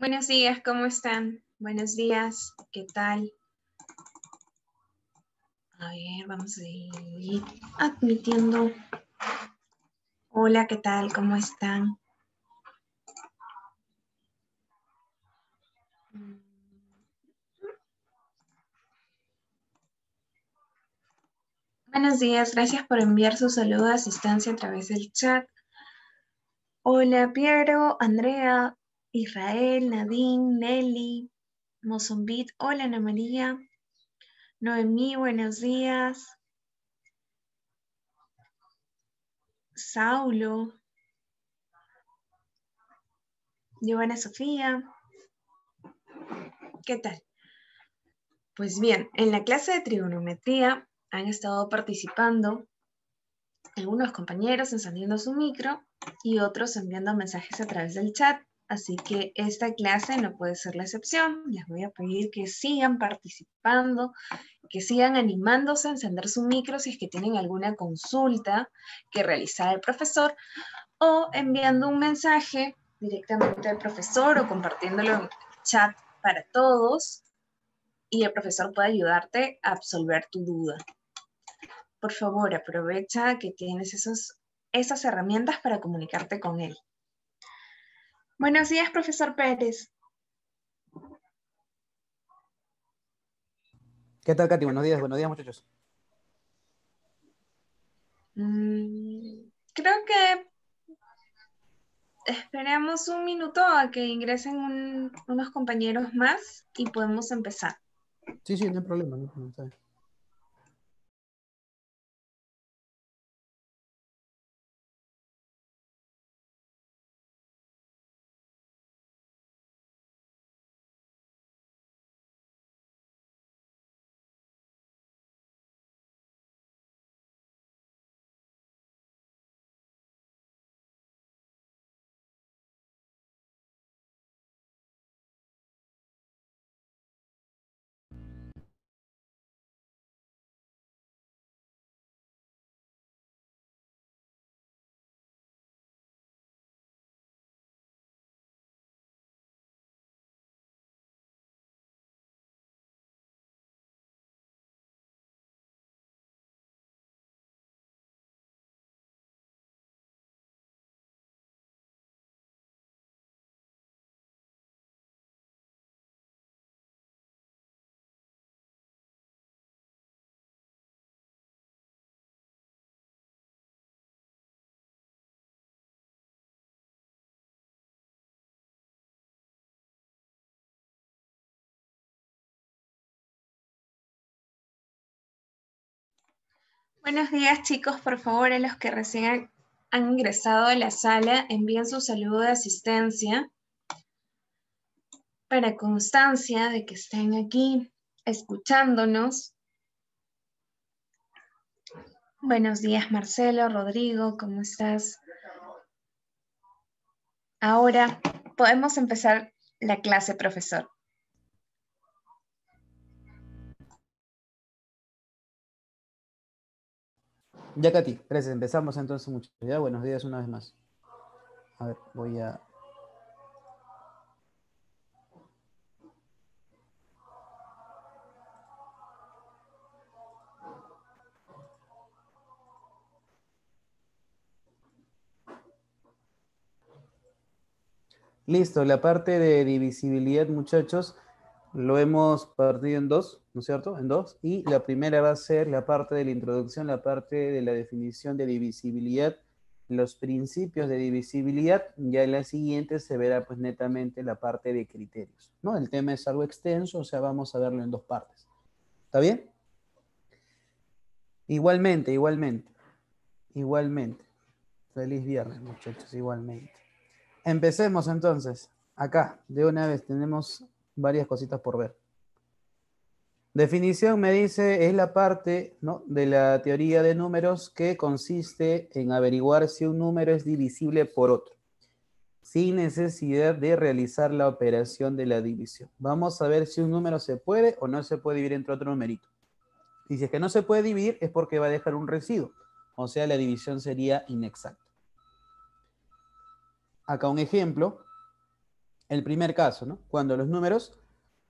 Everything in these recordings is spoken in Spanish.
Buenos días, ¿cómo están? Buenos días, ¿qué tal? A ver, vamos a ir admitiendo. Hola, ¿qué tal? ¿Cómo están? Buenos días, gracias por enviar su saludo a asistencia a través del chat. Hola Piero, Andrea, Israel, Nadine, Nelly, Mozambique, hola Ana María, Noemí, buenos días, Saulo, Giovanna Sofía, ¿qué tal? Pues bien, en la clase de trigonometría han estado participando algunos compañeros encendiendo su micro y otros enviando mensajes a través del chat. Así que esta clase no puede ser la excepción. Les voy a pedir que sigan participando, que sigan animándose a encender su micro si es que tienen alguna consulta que realizar el profesor o enviando un mensaje directamente al profesor o compartiéndolo en chat para todos y el profesor puede ayudarte a absolver tu duda. Por favor, aprovecha que tienes esas herramientas para comunicarte con él. Buenos días, profesor Pérez. ¿Qué tal, Katy? Buenos días, buenos días, muchachos. Mm, creo que esperemos un minuto a que ingresen unos compañeros más y podemos empezar. Sí, sí, no hay problema. No hay problema. Buenos días chicos, por favor a los que recién han, ingresado a la sala, envíen su saludo de asistencia para constancia de que estén aquí escuchándonos. Buenos días Marcelo, Rodrigo, ¿cómo estás? Ahora podemos empezar la clase, profesor. Ya, Katy, gracias. Empezamos entonces, muchachos. Buenos días una vez más. A ver, voy a... Listo, la parte de divisibilidad, muchachos lo hemos partido en dos, ¿no es cierto? En dos. Y la primera va a ser la parte de la introducción, la parte de la definición de divisibilidad, los principios de divisibilidad. Ya en la siguiente se verá pues netamente la parte de criterios, ¿no? El tema es algo extenso, o sea, vamos a verlo en dos partes. ¿Está bien? Igualmente, igualmente. Igualmente. Feliz viernes, muchachos, igualmente. Empecemos entonces. Acá, de una vez, tenemos varias cositas por ver. Definición me dice es la parte de la teoría de números que consiste en averiguar si un número es divisible por otro, sin necesidad de realizar la operación de la división. Vamos a ver si un número se puede o no se puede dividir entre otro numerito. Y si es que no se puede dividir es porque va a dejar un residuo, o sea, la división sería inexacta. Acá un ejemplo, el primer caso, ¿no? Cuando los números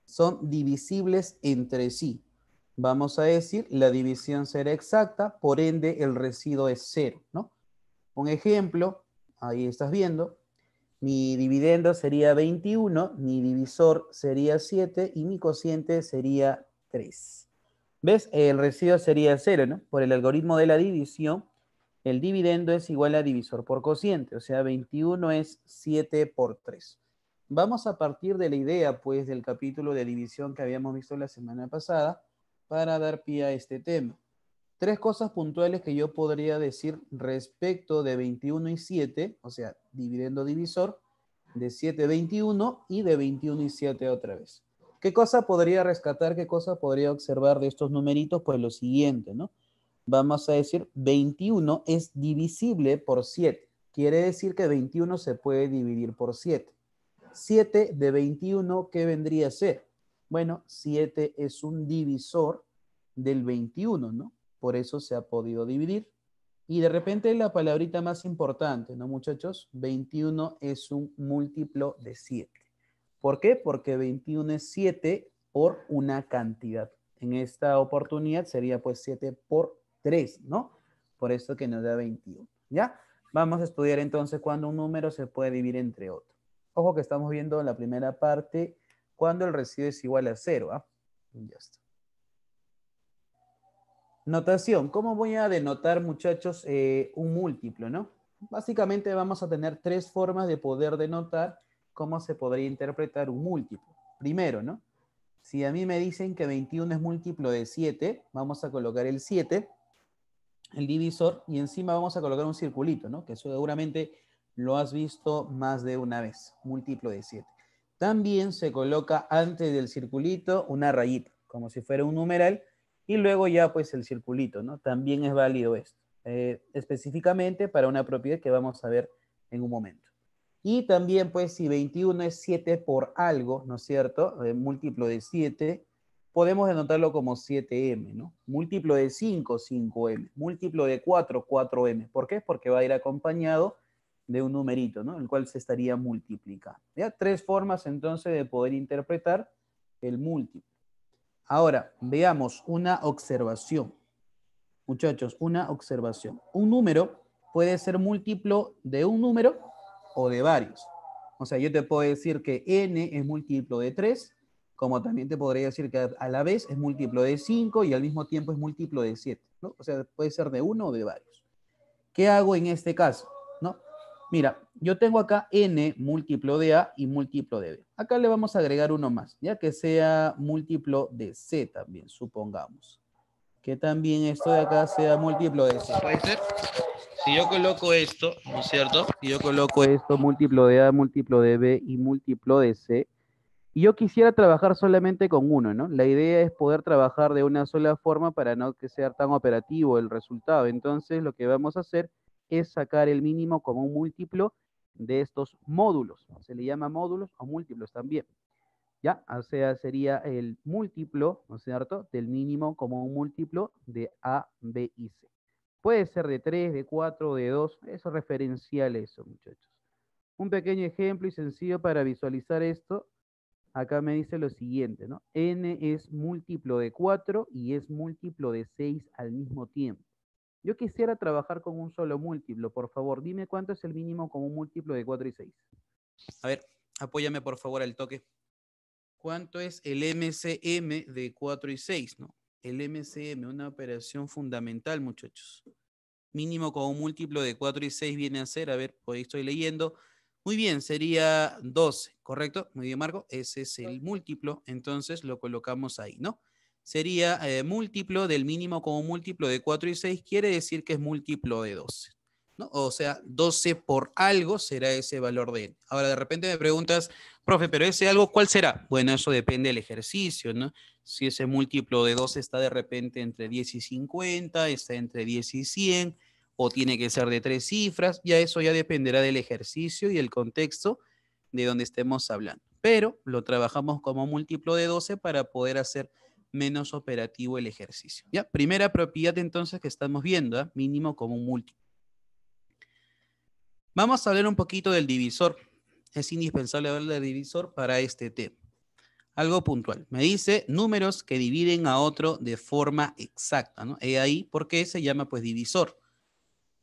son divisibles entre sí. Vamos a decir, la división será exacta, por ende el residuo es cero, ¿no? Un ejemplo, ahí estás viendo, mi dividendo sería 21, mi divisor sería 7 y mi cociente sería 3. ¿Ves? El residuo sería cero, ¿no? Por el algoritmo de la división, el dividendo es igual a divisor por cociente, o sea, 21 es 7 por 3. Vamos a partir de la idea, pues, del capítulo de división que habíamos visto la semana pasada para dar pie a este tema. Tres cosas puntuales que yo podría decir respecto de 21 y 7, o sea, dividendo divisor, de 7 21 y de 21 y 7 otra vez. ¿Qué cosa podría rescatar? ¿Qué cosa podría observar de estos numeritos? Pues lo siguiente, ¿no? Vamos a decir 21 es divisible por 7. Quiere decir que 21 se puede dividir por 7. 7 de 21, ¿qué vendría a ser? Bueno, 7 es un divisor del 21, ¿no? Por eso se ha podido dividir. Y de repente la palabrita más importante, ¿no, muchachos? 21 es un múltiplo de 7. ¿Por qué? Porque 21 es 7 por una cantidad. En esta oportunidad sería pues 7 por 3, ¿no? Por eso que nos da 21, ¿ya? Vamos a estudiar entonces cuando un número se puede dividir entre otro. Ojo que estamos viendo en la primera parte cuando el residuo es igual a cero. ¿ah? Notación. ¿Cómo voy a denotar, muchachos, eh, un múltiplo? ¿no? Básicamente vamos a tener tres formas de poder denotar cómo se podría interpretar un múltiplo. Primero, ¿no? Si a mí me dicen que 21 es múltiplo de 7, vamos a colocar el 7, el divisor, y encima vamos a colocar un circulito, ¿no? Que seguramente lo has visto más de una vez, múltiplo de 7. También se coloca antes del circulito una rayita, como si fuera un numeral, y luego ya pues el circulito, ¿no? También es válido esto, eh, específicamente para una propiedad que vamos a ver en un momento. Y también pues si 21 es 7 por algo, ¿no es cierto? Eh, múltiplo de 7, podemos denotarlo como 7m, ¿no? Múltiplo de 5, 5m. Múltiplo de 4, 4m. ¿Por qué? Porque va a ir acompañado de un numerito, ¿no? El cual se estaría multiplicando. ¿ya? Tres formas entonces de poder interpretar el múltiplo. Ahora, veamos una observación. Muchachos, una observación. Un número puede ser múltiplo de un número o de varios. O sea, yo te puedo decir que n es múltiplo de 3, como también te podría decir que a la vez es múltiplo de 5 y al mismo tiempo es múltiplo de 7. ¿no? O sea, puede ser de uno o de varios. ¿Qué hago en este caso? ¿No? Mira, yo tengo acá n múltiplo de a y múltiplo de b. Acá le vamos a agregar uno más, ya que sea múltiplo de c también, supongamos. Que también esto de acá sea múltiplo de c. Si yo coloco esto, ¿no es cierto? Si yo coloco esto múltiplo de a, múltiplo de b y múltiplo de c, y yo quisiera trabajar solamente con uno, ¿no? La idea es poder trabajar de una sola forma para no que sea tan operativo el resultado. Entonces, lo que vamos a hacer es sacar el mínimo como un múltiplo de estos módulos. Se le llama módulos o múltiplos también. ¿Ya? O sea, sería el múltiplo, ¿no es cierto?, del mínimo como un múltiplo de A, B y C. Puede ser de 3, de 4, de 2, eso es referencial eso, muchachos. Un pequeño ejemplo y sencillo para visualizar esto. Acá me dice lo siguiente, ¿no? N es múltiplo de 4 y es múltiplo de 6 al mismo tiempo. Yo quisiera trabajar con un solo múltiplo, por favor. Dime cuánto es el mínimo con múltiplo de 4 y 6. A ver, apóyame por favor al toque. ¿Cuánto es el MCM de 4 y 6? ¿no? El MCM, una operación fundamental, muchachos. Mínimo con múltiplo de 4 y 6 viene a ser, a ver, por estoy leyendo. Muy bien, sería 12, ¿correcto? Muy bien, Marco. Ese es el múltiplo. Entonces lo colocamos ahí, ¿no? sería eh, múltiplo del mínimo como múltiplo de 4 y 6, quiere decir que es múltiplo de 12. ¿no? O sea, 12 por algo será ese valor de n. Ahora, de repente me preguntas, profe, pero ese algo, ¿cuál será? Bueno, eso depende del ejercicio, ¿no? Si ese múltiplo de 12 está de repente entre 10 y 50, está entre 10 y 100, o tiene que ser de tres cifras, ya eso ya dependerá del ejercicio y el contexto de donde estemos hablando. Pero lo trabajamos como múltiplo de 12 para poder hacer menos operativo el ejercicio. ¿ya? Primera propiedad entonces que estamos viendo, ¿ah? mínimo común múltiplo. Vamos a hablar un poquito del divisor. Es indispensable hablar del divisor para este tema. Algo puntual. Me dice números que dividen a otro de forma exacta. ¿no? ahí por qué se llama pues divisor.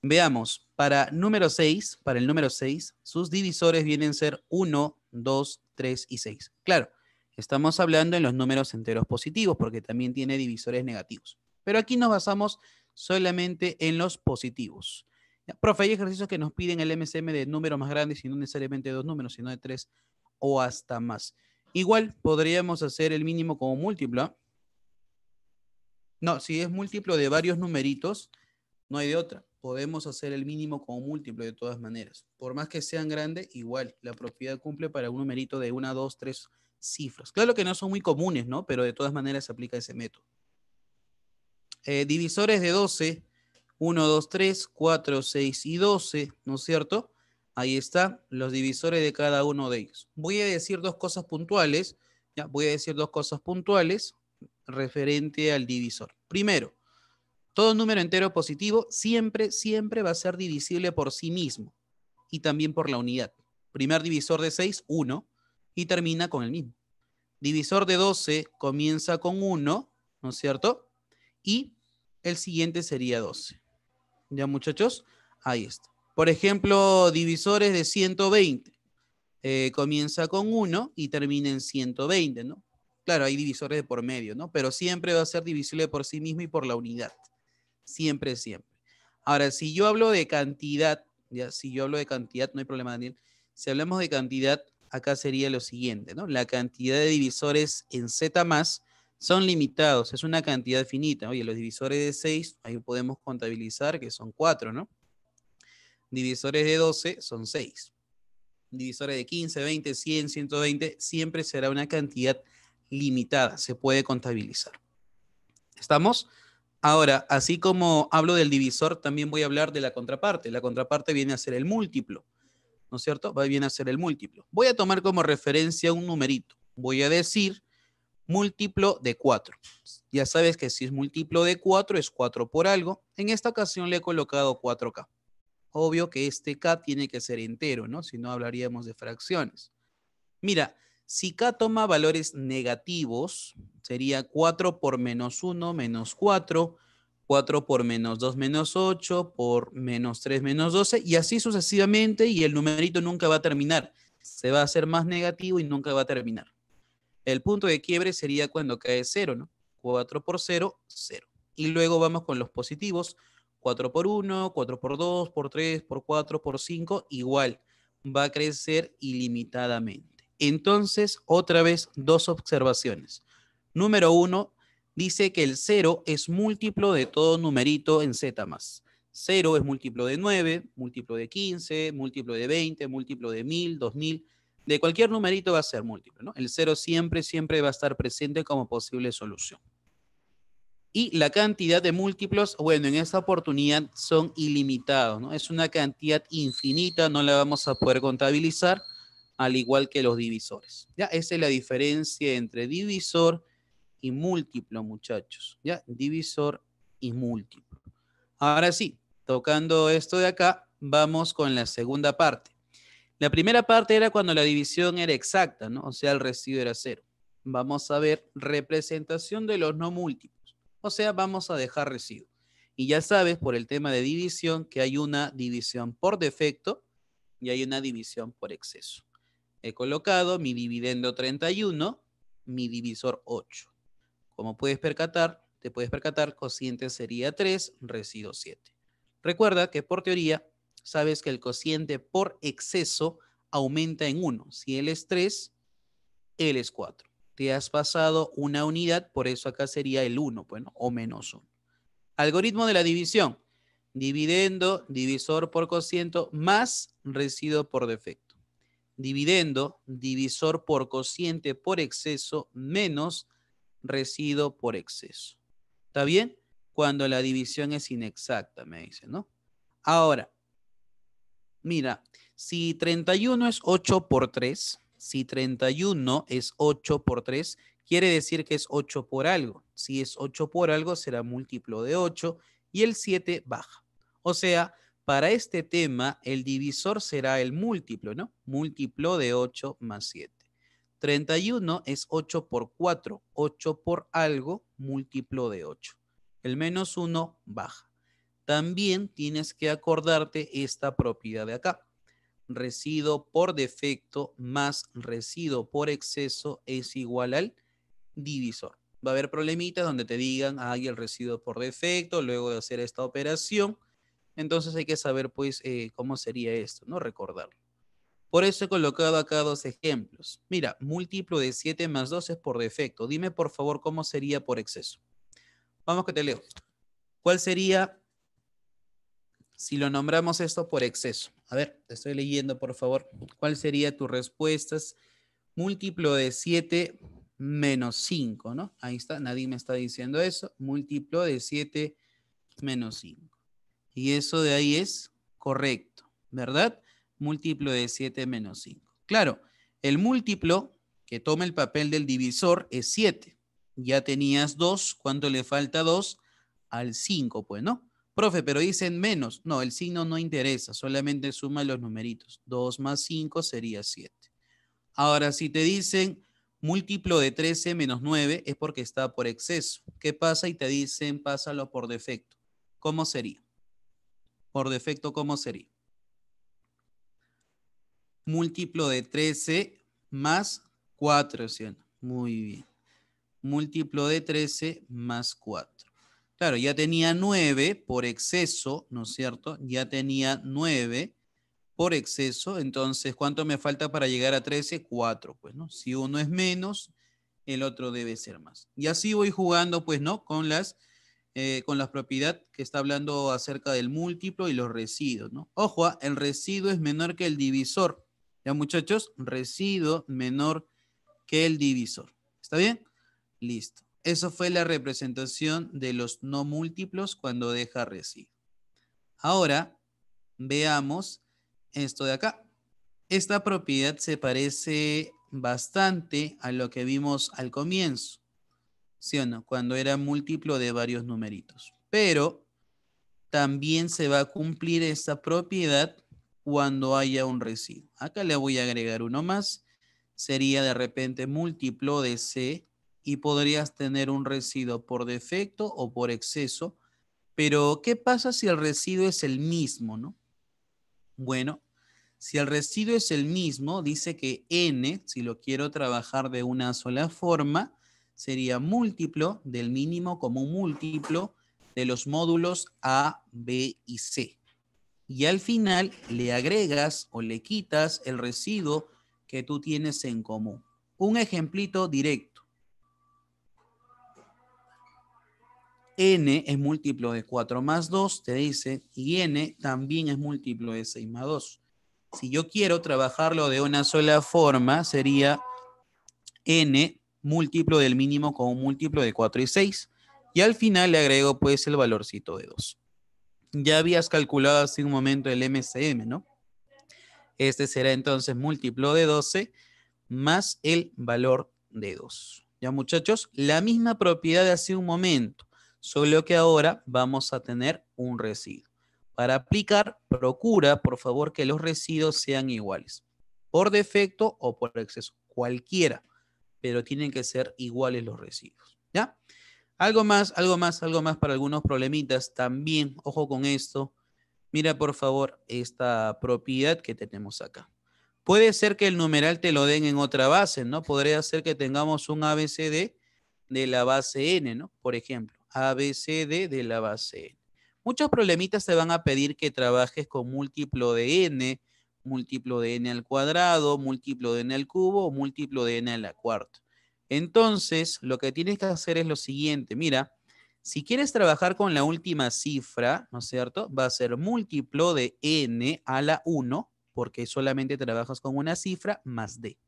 Veamos, para número 6, para el número 6, sus divisores vienen a ser 1, 2, 3 y 6. Claro, Estamos hablando en los números enteros positivos porque también tiene divisores negativos. Pero aquí nos basamos solamente en los positivos. profe, hay ejercicios que nos piden el MCM de números más grandes y no necesariamente de dos números, sino de tres o hasta más. Igual podríamos hacer el mínimo como múltiplo. ¿ah? No, si es múltiplo de varios numeritos, no hay de otra. Podemos hacer el mínimo como múltiplo de todas maneras. Por más que sean grandes, igual la propiedad cumple para un numerito de 1, 2, 3 cifras. Claro que no son muy comunes, ¿no? Pero de todas maneras se aplica ese método. Eh, divisores de 12, 1, 2, 3, 4, 6 y 12, ¿no es cierto? Ahí están los divisores de cada uno de ellos. Voy a decir dos cosas puntuales, ya, voy a decir dos cosas puntuales referente al divisor. Primero, todo número entero positivo siempre, siempre va a ser divisible por sí mismo y también por la unidad. Primer divisor de 6, 1 y termina con el mismo. Divisor de 12 comienza con 1, ¿no es cierto? Y el siguiente sería 12. ¿Ya muchachos? Ahí está. Por ejemplo, divisores de 120. Eh, comienza con 1 y termina en 120, ¿no? Claro, hay divisores de por medio, ¿no? Pero siempre va a ser divisible por sí mismo y por la unidad. Siempre, siempre. Ahora, si yo hablo de cantidad, ya, si yo hablo de cantidad, no hay problema, Daniel. Si hablamos de cantidad, acá sería lo siguiente, ¿no? La cantidad de divisores en Z más son limitados, es una cantidad finita. Oye, los divisores de 6, ahí podemos contabilizar que son 4, ¿no? Divisores de 12 son 6. Divisores de 15, 20, 100, 120, siempre será una cantidad limitada, se puede contabilizar. ¿Estamos? Ahora, así como hablo del divisor, también voy a hablar de la contraparte. La contraparte viene a ser el múltiplo. ¿no es cierto? Va bien a ser el múltiplo. Voy a tomar como referencia un numerito. Voy a decir múltiplo de 4. Ya sabes que si es múltiplo de 4 es 4 por algo. En esta ocasión le he colocado 4K. Obvio que este K tiene que ser entero, ¿no? Si no hablaríamos de fracciones. Mira, si K toma valores negativos, sería 4 por menos 1 menos 4 4 por menos 2 menos 8, por menos 3 menos 12, y así sucesivamente, y el numerito nunca va a terminar. Se va a hacer más negativo y nunca va a terminar. El punto de quiebre sería cuando cae 0, ¿no? 4 por 0, 0. Y luego vamos con los positivos, 4 por 1, 4 por 2, por 3, por 4, por 5, igual. Va a crecer ilimitadamente. Entonces, otra vez, dos observaciones. Número 1 dice que el cero es múltiplo de todo numerito en Z más. 0 es múltiplo de 9, múltiplo de 15, múltiplo de 20, múltiplo de 1000, 2000. De cualquier numerito va a ser múltiplo. El cero siempre, siempre va a estar presente como posible solución. Y la cantidad de múltiplos, bueno, en esta oportunidad son ilimitados. ¿no? Es una cantidad infinita, no la vamos a poder contabilizar, al igual que los divisores. ¿ya? Esa es la diferencia entre divisor y y múltiplo, muchachos. ¿Ya? Divisor y múltiplo. Ahora sí, tocando esto de acá, vamos con la segunda parte. La primera parte era cuando la división era exacta, ¿no? O sea, el residuo era cero. Vamos a ver representación de los no múltiplos. O sea, vamos a dejar residuo. Y ya sabes, por el tema de división, que hay una división por defecto y hay una división por exceso. He colocado mi dividendo 31, mi divisor 8. Como puedes percatar, te puedes percatar, cociente sería 3, residuo 7. Recuerda que por teoría sabes que el cociente por exceso aumenta en 1. Si él es 3, él es 4. Te has pasado una unidad, por eso acá sería el 1, bueno, o menos 1. Algoritmo de la división. Dividendo, divisor por cociente, más residuo por defecto. Dividendo, divisor por cociente por exceso, menos residuo por exceso. ¿Está bien? Cuando la división es inexacta, me dice, ¿no? Ahora, mira, si 31 es 8 por 3, si 31 es 8 por 3, quiere decir que es 8 por algo. Si es 8 por algo, será múltiplo de 8 y el 7 baja. O sea, para este tema, el divisor será el múltiplo, ¿no? Múltiplo de 8 más 7. 31 es 8 por 4, 8 por algo, múltiplo de 8. El menos 1 baja. También tienes que acordarte esta propiedad de acá. Residuo por defecto más residuo por exceso es igual al divisor. Va a haber problemitas donde te digan, hay el residuo por defecto, luego de hacer esta operación. Entonces hay que saber, pues, eh, cómo sería esto, ¿no? Recordarlo. Por eso he colocado acá dos ejemplos. Mira, múltiplo de 7 más 2 es por defecto. Dime, por favor, cómo sería por exceso. Vamos que te leo. ¿Cuál sería si lo nombramos esto por exceso? A ver, te estoy leyendo, por favor. ¿Cuál sería tu respuesta? Múltiplo de 7 menos 5, ¿no? Ahí está, nadie me está diciendo eso. Múltiplo de 7 menos 5. Y eso de ahí es correcto, ¿verdad? múltiplo de 7 menos 5. Claro, el múltiplo que toma el papel del divisor es 7. Ya tenías 2, ¿cuánto le falta 2? Al 5, pues, ¿no? Profe, pero dicen menos. No, el signo no interesa, solamente suma los numeritos. 2 más 5 sería 7. Ahora, si te dicen múltiplo de 13 menos 9 es porque está por exceso. ¿Qué pasa? Y te dicen, pásalo por defecto. ¿Cómo sería? Por defecto, ¿cómo sería? Múltiplo de 13 más 4, Muy bien. Múltiplo de 13 más 4. Claro, ya tenía 9 por exceso, ¿no es cierto? Ya tenía 9 por exceso. Entonces, ¿cuánto me falta para llegar a 13? 4, pues, ¿no? Si uno es menos, el otro debe ser más. Y así voy jugando, pues, ¿no? Con las... Eh, con propiedad que está hablando acerca del múltiplo y los residuos. ¿no? Ojo, ah, el residuo es menor que el divisor. Ya muchachos, residuo menor que el divisor. ¿Está bien? Listo. Eso fue la representación de los no múltiplos cuando deja residuo. Ahora veamos esto de acá. Esta propiedad se parece bastante a lo que vimos al comienzo, ¿sí o no? Cuando era múltiplo de varios numeritos. Pero también se va a cumplir esta propiedad cuando haya un residuo. Acá le voy a agregar uno más. Sería de repente múltiplo de C y podrías tener un residuo por defecto o por exceso. Pero, ¿qué pasa si el residuo es el mismo? ¿no? Bueno, si el residuo es el mismo, dice que n, si lo quiero trabajar de una sola forma, sería múltiplo del mínimo como múltiplo de los módulos A, B y C y al final le agregas o le quitas el residuo que tú tienes en común. Un ejemplito directo. n es múltiplo de 4 más 2, te dice, y n también es múltiplo de 6 más 2. Si yo quiero trabajarlo de una sola forma, sería n múltiplo del mínimo con múltiplo de 4 y 6. Y al final le agrego pues el valorcito de 2. Ya habías calculado hace un momento el MCM, ¿no? Este será entonces múltiplo de 12 más el valor de 2. Ya muchachos, la misma propiedad de hace un momento, solo que ahora vamos a tener un residuo. Para aplicar, procura por favor que los residuos sean iguales, por defecto o por exceso, cualquiera, pero tienen que ser iguales los residuos. ¿Ya? Algo más, algo más, algo más para algunos problemitas. También, ojo con esto. Mira, por favor, esta propiedad que tenemos acá. Puede ser que el numeral te lo den en otra base, ¿no? Podría ser que tengamos un ABCD de la base N, ¿no? Por ejemplo, ABCD de la base N. Muchos problemitas te van a pedir que trabajes con múltiplo de N, múltiplo de N al cuadrado, múltiplo de N al cubo o múltiplo de N a la cuarta. Entonces, lo que tienes que hacer es lo siguiente. Mira, si quieres trabajar con la última cifra, ¿no es cierto? Va a ser múltiplo de n a la 1, porque solamente trabajas con una cifra más d.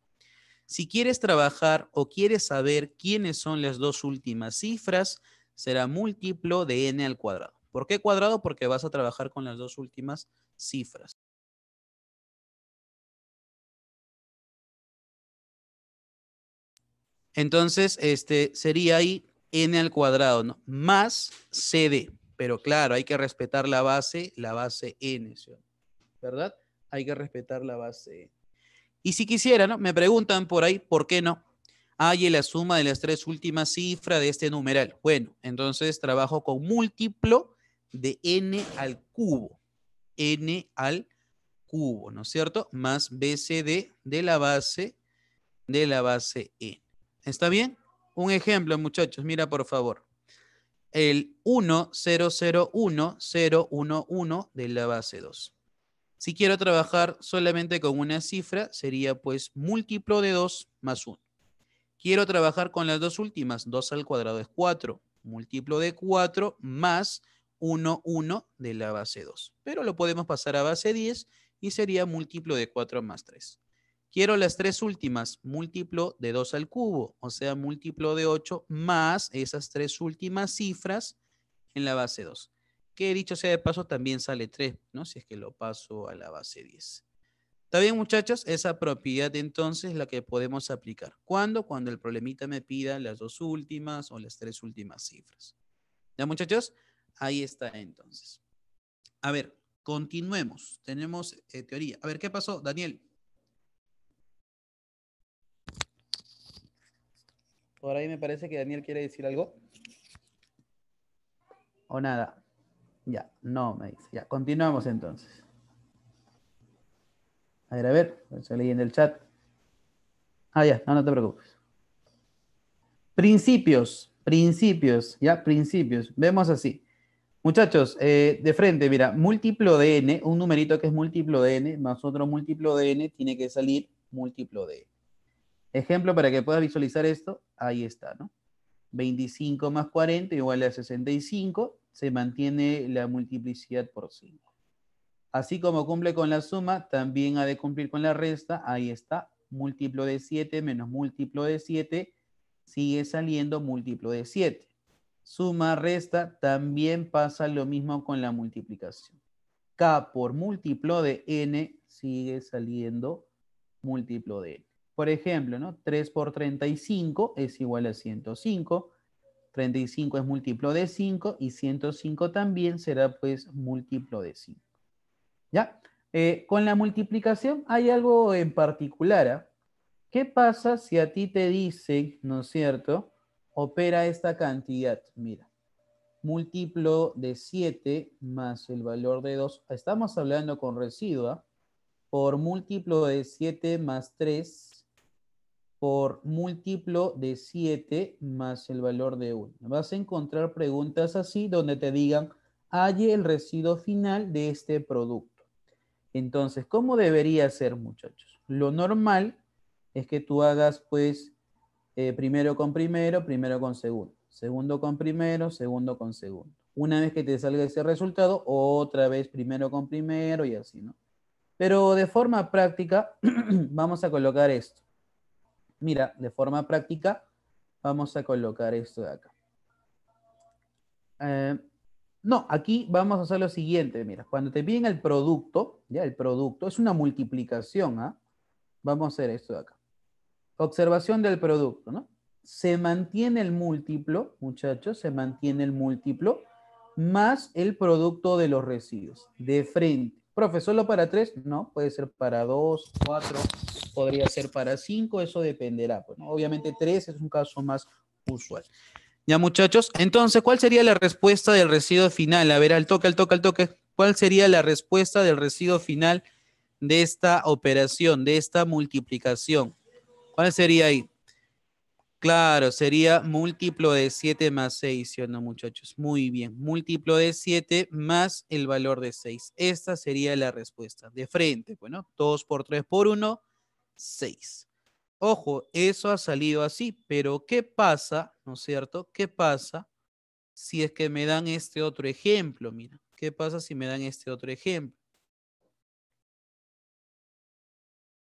Si quieres trabajar o quieres saber quiénes son las dos últimas cifras, será múltiplo de n al cuadrado. ¿Por qué cuadrado? Porque vas a trabajar con las dos últimas cifras. Entonces, este sería ahí n al cuadrado, ¿no? Más CD. Pero claro, hay que respetar la base, la base n, ¿verdad? Hay que respetar la base n. Y si quisiera, ¿no? Me preguntan por ahí, ¿por qué no? Hay la suma de las tres últimas cifras de este numeral. Bueno, entonces trabajo con múltiplo de n al cubo. n al cubo, ¿no es cierto? Más bcd de la base, de la base n. ¿Está bien? Un ejemplo, muchachos, mira por favor. El 1001011 de la base 2. Si quiero trabajar solamente con una cifra, sería pues múltiplo de 2 más 1. Quiero trabajar con las dos últimas, 2 al cuadrado es 4, múltiplo de 4 más 1, 1 de la base 2. Pero lo podemos pasar a base 10 y sería múltiplo de 4 más 3. Quiero las tres últimas, múltiplo de 2 al cubo, o sea, múltiplo de 8 más esas tres últimas cifras en la base 2. Que dicho sea de paso, también sale 3, ¿no? Si es que lo paso a la base 10. ¿Está bien, muchachos? Esa propiedad entonces la que podemos aplicar. ¿Cuándo? Cuando el problemita me pida las dos últimas o las tres últimas cifras. ¿Ya, muchachos? Ahí está entonces. A ver, continuemos. Tenemos eh, teoría. A ver, ¿qué pasó, Daniel? Por ahí me parece que Daniel quiere decir algo. O nada. Ya, no, me dice. Ya, continuamos entonces. A ver, a ver, estoy leyendo el chat. Ah, ya, no, no te preocupes. Principios, principios, ya, principios. Vemos así. Muchachos, eh, de frente, mira, múltiplo de n, un numerito que es múltiplo de n, más otro múltiplo de n, tiene que salir múltiplo de n. Ejemplo, para que puedas visualizar esto, ahí está, ¿no? 25 más 40 igual a 65, se mantiene la multiplicidad por 5. Así como cumple con la suma, también ha de cumplir con la resta, ahí está, múltiplo de 7 menos múltiplo de 7, sigue saliendo múltiplo de 7. Suma, resta, también pasa lo mismo con la multiplicación. K por múltiplo de n sigue saliendo múltiplo de n. Por ejemplo, ¿no? 3 por 35 es igual a 105. 35 es múltiplo de 5 y 105 también será pues múltiplo de 5. ¿Ya? Eh, con la multiplicación hay algo en particular. ¿ah? ¿Qué pasa si a ti te dicen, ¿no es cierto? Opera esta cantidad. Mira, múltiplo de 7 más el valor de 2. Estamos hablando con residua. ¿ah? Por múltiplo de 7 más 3 por múltiplo de 7 más el valor de 1. Vas a encontrar preguntas así donde te digan, halle el residuo final de este producto. Entonces, ¿cómo debería ser, muchachos? Lo normal es que tú hagas, pues, eh, primero con primero, primero con segundo, segundo con primero, segundo con segundo. Una vez que te salga ese resultado, otra vez primero con primero y así, ¿no? Pero de forma práctica, vamos a colocar esto mira, de forma práctica, vamos a colocar esto de acá. Eh, no, aquí vamos a hacer lo siguiente, mira, cuando te piden el producto, ya el producto, es una multiplicación, ¿ah? Vamos a hacer esto de acá. Observación del producto, ¿no? Se mantiene el múltiplo, muchachos, se mantiene el múltiplo, más el producto de los residuos, de frente. Profe, ¿solo para tres? No, puede ser para dos, cuatro, podría ser para cinco, eso dependerá. Pues, Obviamente tres es un caso más usual. Ya muchachos, entonces, ¿cuál sería la respuesta del residuo final? A ver, al toque, al toque, al toque. ¿Cuál sería la respuesta del residuo final de esta operación, de esta multiplicación? ¿Cuál sería ahí? Claro, sería múltiplo de 7 más 6, ¿sí o no, muchachos? Muy bien, múltiplo de 7 más el valor de 6. Esta sería la respuesta. De frente, bueno, 2 por 3 por 1, 6. Ojo, eso ha salido así, pero ¿qué pasa, no es cierto? ¿Qué pasa si es que me dan este otro ejemplo? Mira, ¿qué pasa si me dan este otro ejemplo?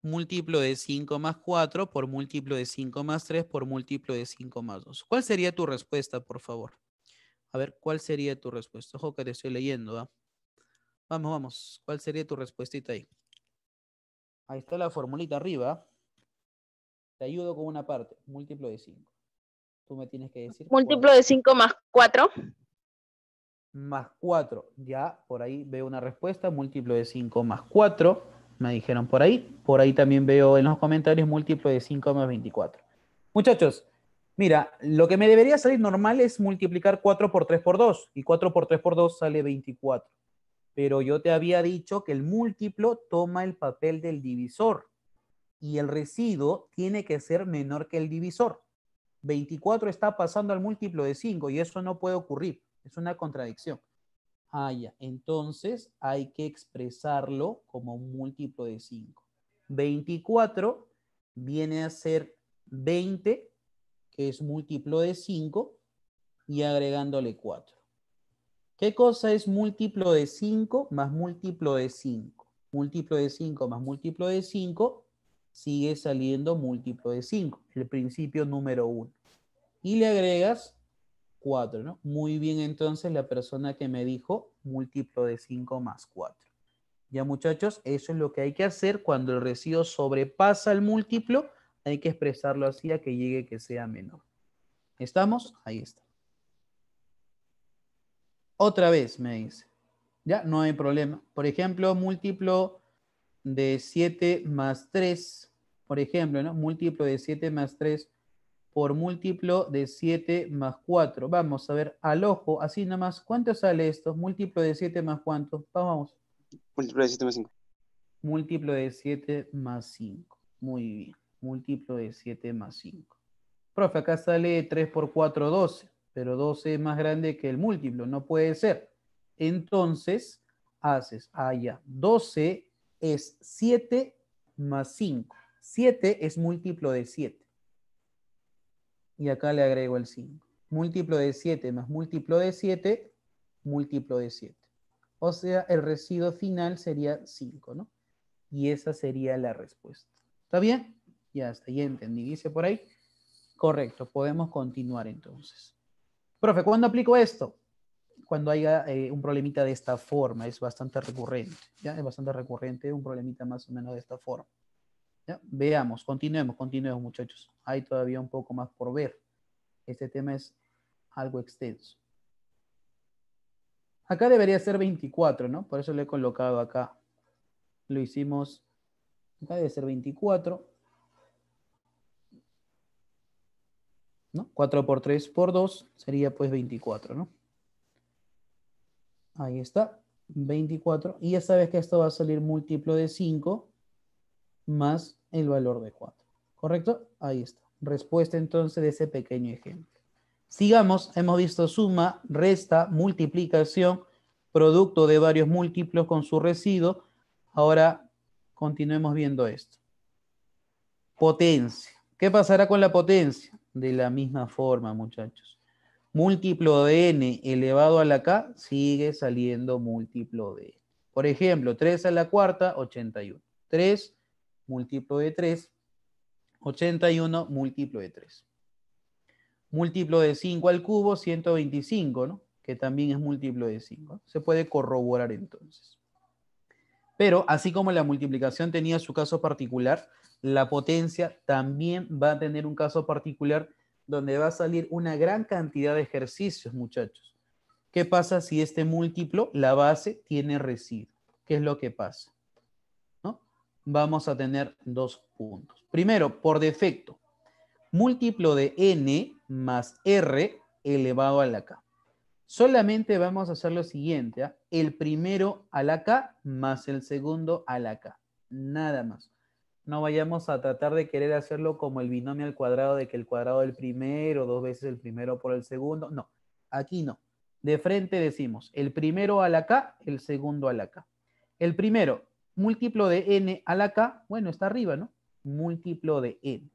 múltiplo de 5 más 4 por múltiplo de 5 más 3 por múltiplo de 5 más 2. ¿Cuál sería tu respuesta, por favor? A ver, ¿cuál sería tu respuesta? Ojo que te estoy leyendo. ¿ah? Vamos, vamos. ¿Cuál sería tu respuestita ahí? Ahí está la formulita arriba. Te ayudo con una parte. Múltiplo de 5. Tú me tienes que decir. Múltiplo de 5 más 4. Más 4. Ya, por ahí veo una respuesta. Múltiplo de 5 más 4 me dijeron por ahí. Por ahí también veo en los comentarios múltiplo de 5 más 24. Muchachos, mira, lo que me debería salir normal es multiplicar 4 por 3 por 2, y 4 por 3 por 2 sale 24. Pero yo te había dicho que el múltiplo toma el papel del divisor, y el residuo tiene que ser menor que el divisor. 24 está pasando al múltiplo de 5, y eso no puede ocurrir, es una contradicción. Ah, ya. Entonces hay que expresarlo como un múltiplo de 5. 24 viene a ser 20, que es múltiplo de 5, y agregándole 4. ¿Qué cosa es múltiplo de 5 más múltiplo de 5? Múltiplo de 5 más múltiplo de 5 sigue saliendo múltiplo de 5, el principio número 1. Y le agregas 4, ¿no? Muy bien, entonces la persona que me dijo múltiplo de 5 más 4. Ya muchachos, eso es lo que hay que hacer cuando el residuo sobrepasa el múltiplo, hay que expresarlo así a que llegue que sea menor. ¿Estamos? Ahí está. Otra vez me dice. Ya, no hay problema. Por ejemplo, múltiplo de 7 más 3. Por ejemplo, ¿no? Múltiplo de 7 más 3 por múltiplo de 7 más 4. Vamos a ver al ojo, así nomás, ¿cuánto sale esto? Múltiplo de 7 más cuánto. Vamos. Múltiplo de 7 más 5. Múltiplo de 7 más 5. Muy bien. Múltiplo de 7 más 5. Profe, acá sale 3 por 4, 12. Pero 12 es más grande que el múltiplo, no puede ser. Entonces, haces, allá, ah, 12 es 7 más 5. 7 es múltiplo de 7 y acá le agrego el 5. Múltiplo de 7 más múltiplo de 7, múltiplo de 7. O sea, el residuo final sería 5, ¿no? Y esa sería la respuesta. ¿Está bien? Ya está ya entendí. Dice por ahí. Correcto, podemos continuar entonces. Profe, ¿cuándo aplico esto? Cuando haya eh, un problemita de esta forma, es bastante recurrente. ¿ya? Es bastante recurrente un problemita más o menos de esta forma. ¿Ya? Veamos, continuemos, continuemos muchachos. Hay todavía un poco más por ver. Este tema es algo extenso. Acá debería ser 24, ¿no? Por eso lo he colocado acá. Lo hicimos, acá debe ser 24. ¿No? 4 por 3 por 2 sería pues 24, ¿no? Ahí está, 24. Y ya sabes que esto va a salir múltiplo de 5 más el valor de 4. ¿Correcto? Ahí está. Respuesta entonces de ese pequeño ejemplo. Sigamos, hemos visto suma, resta, multiplicación, producto de varios múltiplos con su residuo. Ahora continuemos viendo esto. Potencia. ¿Qué pasará con la potencia? De la misma forma, muchachos. Múltiplo de n elevado a la k sigue saliendo múltiplo de n. Por ejemplo, 3 a la cuarta, 81. 3 múltiplo de 3. 81 múltiplo de 3. Múltiplo de 5 al cubo, 125, ¿no? que también es múltiplo de 5. Se puede corroborar entonces. Pero así como la multiplicación tenía su caso particular, la potencia también va a tener un caso particular donde va a salir una gran cantidad de ejercicios, muchachos. ¿Qué pasa si este múltiplo, la base, tiene residuo? ¿Qué es lo que pasa? vamos a tener dos puntos. Primero, por defecto, múltiplo de n más r elevado a la k. Solamente vamos a hacer lo siguiente, ¿ah? el primero a la k más el segundo a la k, nada más. No vayamos a tratar de querer hacerlo como el binomio al cuadrado, de que el cuadrado del primero, dos veces el primero por el segundo, no, aquí no. De frente decimos el primero a la k, el segundo a la k. El primero, múltiplo de n a la k, bueno, está arriba, ¿no? Múltiplo de n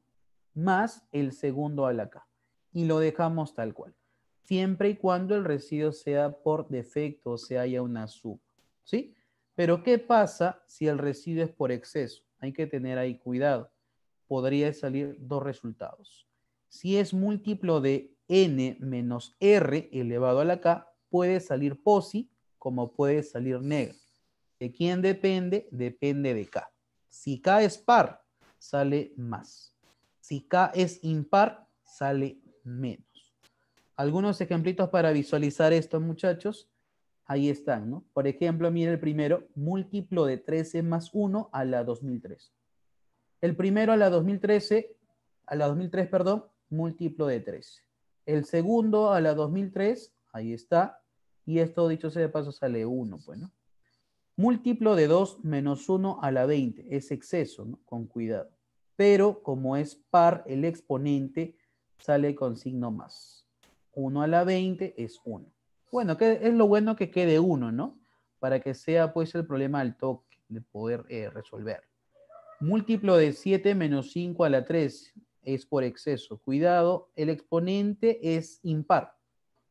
más el segundo a la k. Y lo dejamos tal cual. Siempre y cuando el residuo sea por defecto o se haya una suma, ¿sí? Pero ¿qué pasa si el residuo es por exceso? Hay que tener ahí cuidado. Podría salir dos resultados. Si es múltiplo de n menos r elevado a la k, puede salir posi como puede salir negro. ¿De quién depende? Depende de K. Si K es par, sale más. Si K es impar, sale menos. Algunos ejemplitos para visualizar esto, muchachos. Ahí están, ¿no? Por ejemplo, mire el primero, múltiplo de 13 más 1 a la 2003. El primero a la 2013, a la 2003, perdón, múltiplo de 13. El segundo a la 2003, ahí está. Y esto, dicho sea de paso, sale 1, pues, ¿no? Múltiplo de 2 menos 1 a la 20 es exceso, ¿no? con cuidado. Pero como es par, el exponente sale con signo más. 1 a la 20 es 1. Bueno, que es lo bueno que quede 1, ¿no? Para que sea pues el problema al toque de poder eh, resolver. Múltiplo de 7 menos 5 a la 3 es por exceso. Cuidado, el exponente es impar.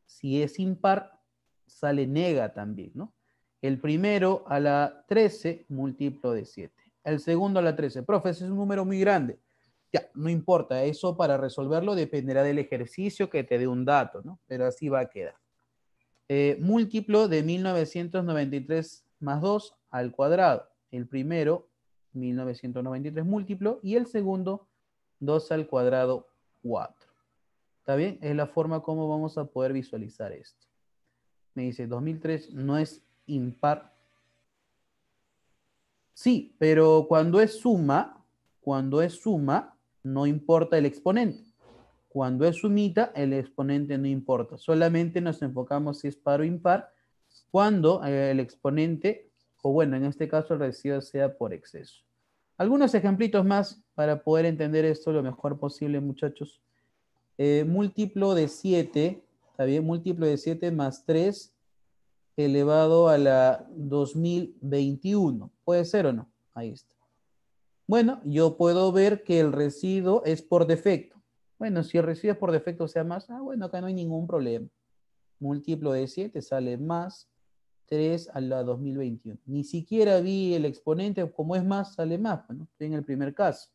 Si es impar, sale nega también, ¿no? El primero a la 13 múltiplo de 7. El segundo a la 13. Profes, ese es un número muy grande. Ya, no importa, eso para resolverlo dependerá del ejercicio que te dé un dato, ¿no? Pero así va a quedar. Eh, múltiplo de 1993 más 2 al cuadrado. El primero, 1993 múltiplo, y el segundo, 2 al cuadrado 4. ¿Está bien? Es la forma como vamos a poder visualizar esto. Me dice, 2003 no es impar. Sí, pero cuando es suma, cuando es suma, no importa el exponente. Cuando es sumita, el exponente no importa. Solamente nos enfocamos si es par o impar cuando eh, el exponente, o bueno, en este caso el residuo sea por exceso. Algunos ejemplitos más para poder entender esto lo mejor posible, muchachos. Eh, múltiplo de 7, ¿está bien? Múltiplo de 7 más 3 elevado a la 2021. ¿Puede ser o no? Ahí está. Bueno, yo puedo ver que el residuo es por defecto. Bueno, si el residuo es por defecto, sea más, ah, bueno, acá no hay ningún problema. Múltiplo de 7 sale más 3 a la 2021. Ni siquiera vi el exponente, como es más, sale más. Pues, Estoy en el primer caso.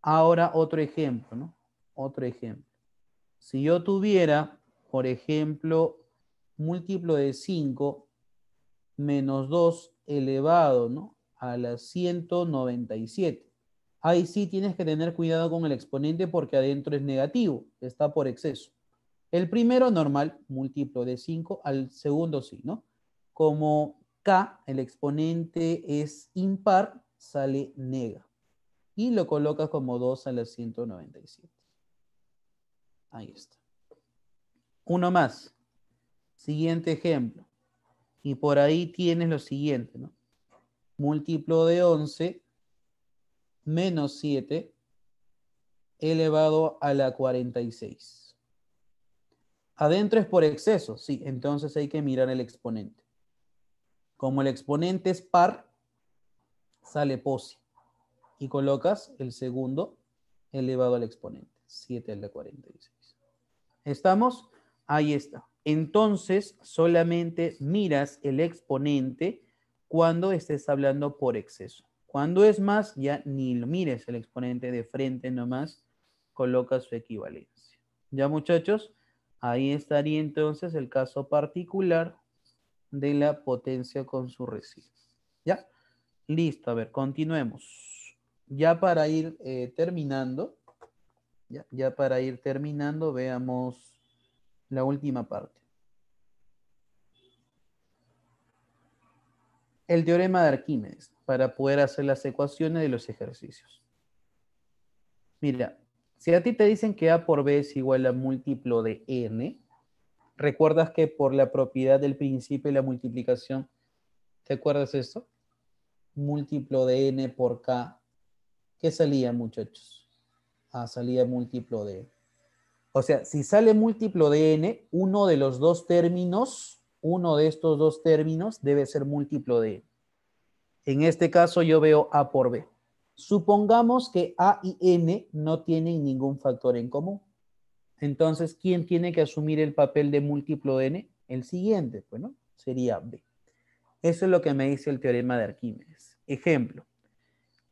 Ahora otro ejemplo, ¿no? Otro ejemplo. Si yo tuviera, por ejemplo, múltiplo de 5 menos 2 elevado ¿no? a la 197. Ahí sí tienes que tener cuidado con el exponente porque adentro es negativo, está por exceso. El primero normal, múltiplo de 5, al segundo sí, ¿no? Como K, el exponente es impar, sale nega. Y lo colocas como 2 a la 197. Ahí está. Uno más. Siguiente ejemplo. Y por ahí tienes lo siguiente, ¿no? Múltiplo de 11 menos 7 elevado a la 46. Adentro es por exceso, sí, entonces hay que mirar el exponente. Como el exponente es par, sale POSI. Y colocas el segundo elevado al exponente, 7 a la 46. ¿Estamos? Ahí está. Entonces, solamente miras el exponente cuando estés hablando por exceso. Cuando es más, ya ni lo mires el exponente de frente nomás, coloca su equivalencia. Ya muchachos, ahí estaría entonces el caso particular de la potencia con su residuo. ¿Ya? Listo, a ver, continuemos. Ya para ir eh, terminando, ya para ir terminando, veamos la última parte. el teorema de Arquímedes para poder hacer las ecuaciones de los ejercicios. Mira, si a ti te dicen que A por B es igual a múltiplo de N, ¿recuerdas que por la propiedad del principio de la multiplicación, ¿te acuerdas esto? Múltiplo de N por K, ¿qué salía muchachos? Ah, salía múltiplo de O sea, si sale múltiplo de N, uno de los dos términos uno de estos dos términos debe ser múltiplo de N. E. En este caso yo veo A por B. Supongamos que A y N no tienen ningún factor en común. Entonces, ¿quién tiene que asumir el papel de múltiplo de N? El siguiente, bueno, pues, sería B. Eso es lo que me dice el teorema de Arquímedes. Ejemplo,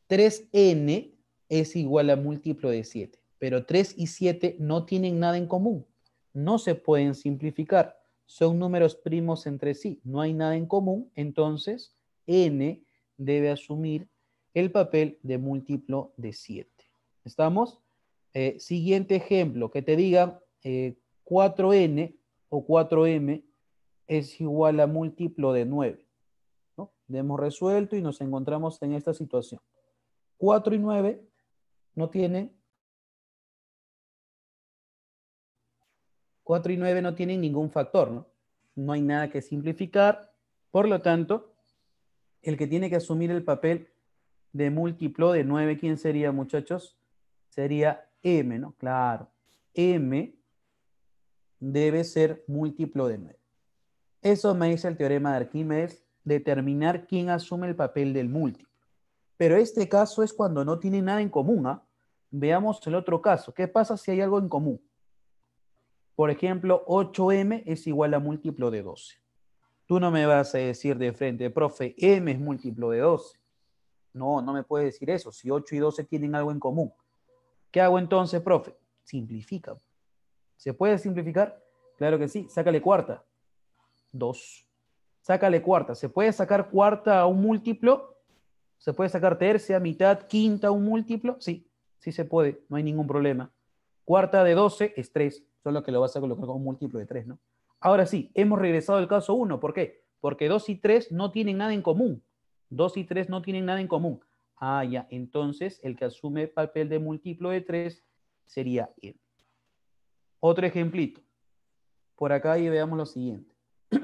3N es igual a múltiplo de 7, pero 3 y 7 no tienen nada en común. No se pueden simplificar son números primos entre sí, no hay nada en común, entonces n debe asumir el papel de múltiplo de 7. ¿Estamos? Eh, siguiente ejemplo, que te diga 4n eh, o 4m es igual a múltiplo de 9. ¿no? hemos resuelto y nos encontramos en esta situación. 4 y 9 no tienen 4 y 9 no tienen ningún factor, ¿no? No hay nada que simplificar. Por lo tanto, el que tiene que asumir el papel de múltiplo de 9, ¿quién sería, muchachos? Sería M, ¿no? Claro. M debe ser múltiplo de 9. Eso me dice el teorema de Arquímedes, determinar quién asume el papel del múltiplo. Pero este caso es cuando no tiene nada en común. ¿ah? Veamos el otro caso. ¿Qué pasa si hay algo en común? Por ejemplo, 8m es igual a múltiplo de 12. Tú no me vas a decir de frente, profe, m es múltiplo de 12. No, no me puedes decir eso, si 8 y 12 tienen algo en común. ¿Qué hago entonces, profe? Simplifica. ¿Se puede simplificar? Claro que sí, sácale cuarta. 2. Sácale cuarta. ¿Se puede sacar cuarta a un múltiplo? ¿Se puede sacar tercia, mitad, quinta a un múltiplo? Sí, sí se puede, no hay ningún problema. Cuarta de 12 es 3 solo que lo vas a colocar como múltiplo de 3, ¿no? Ahora sí, hemos regresado al caso 1. ¿Por qué? Porque 2 y 3 no tienen nada en común. 2 y 3 no tienen nada en común. Ah, ya. Entonces, el que asume papel de múltiplo de 3 sería él. Otro ejemplito. Por acá y veamos lo siguiente.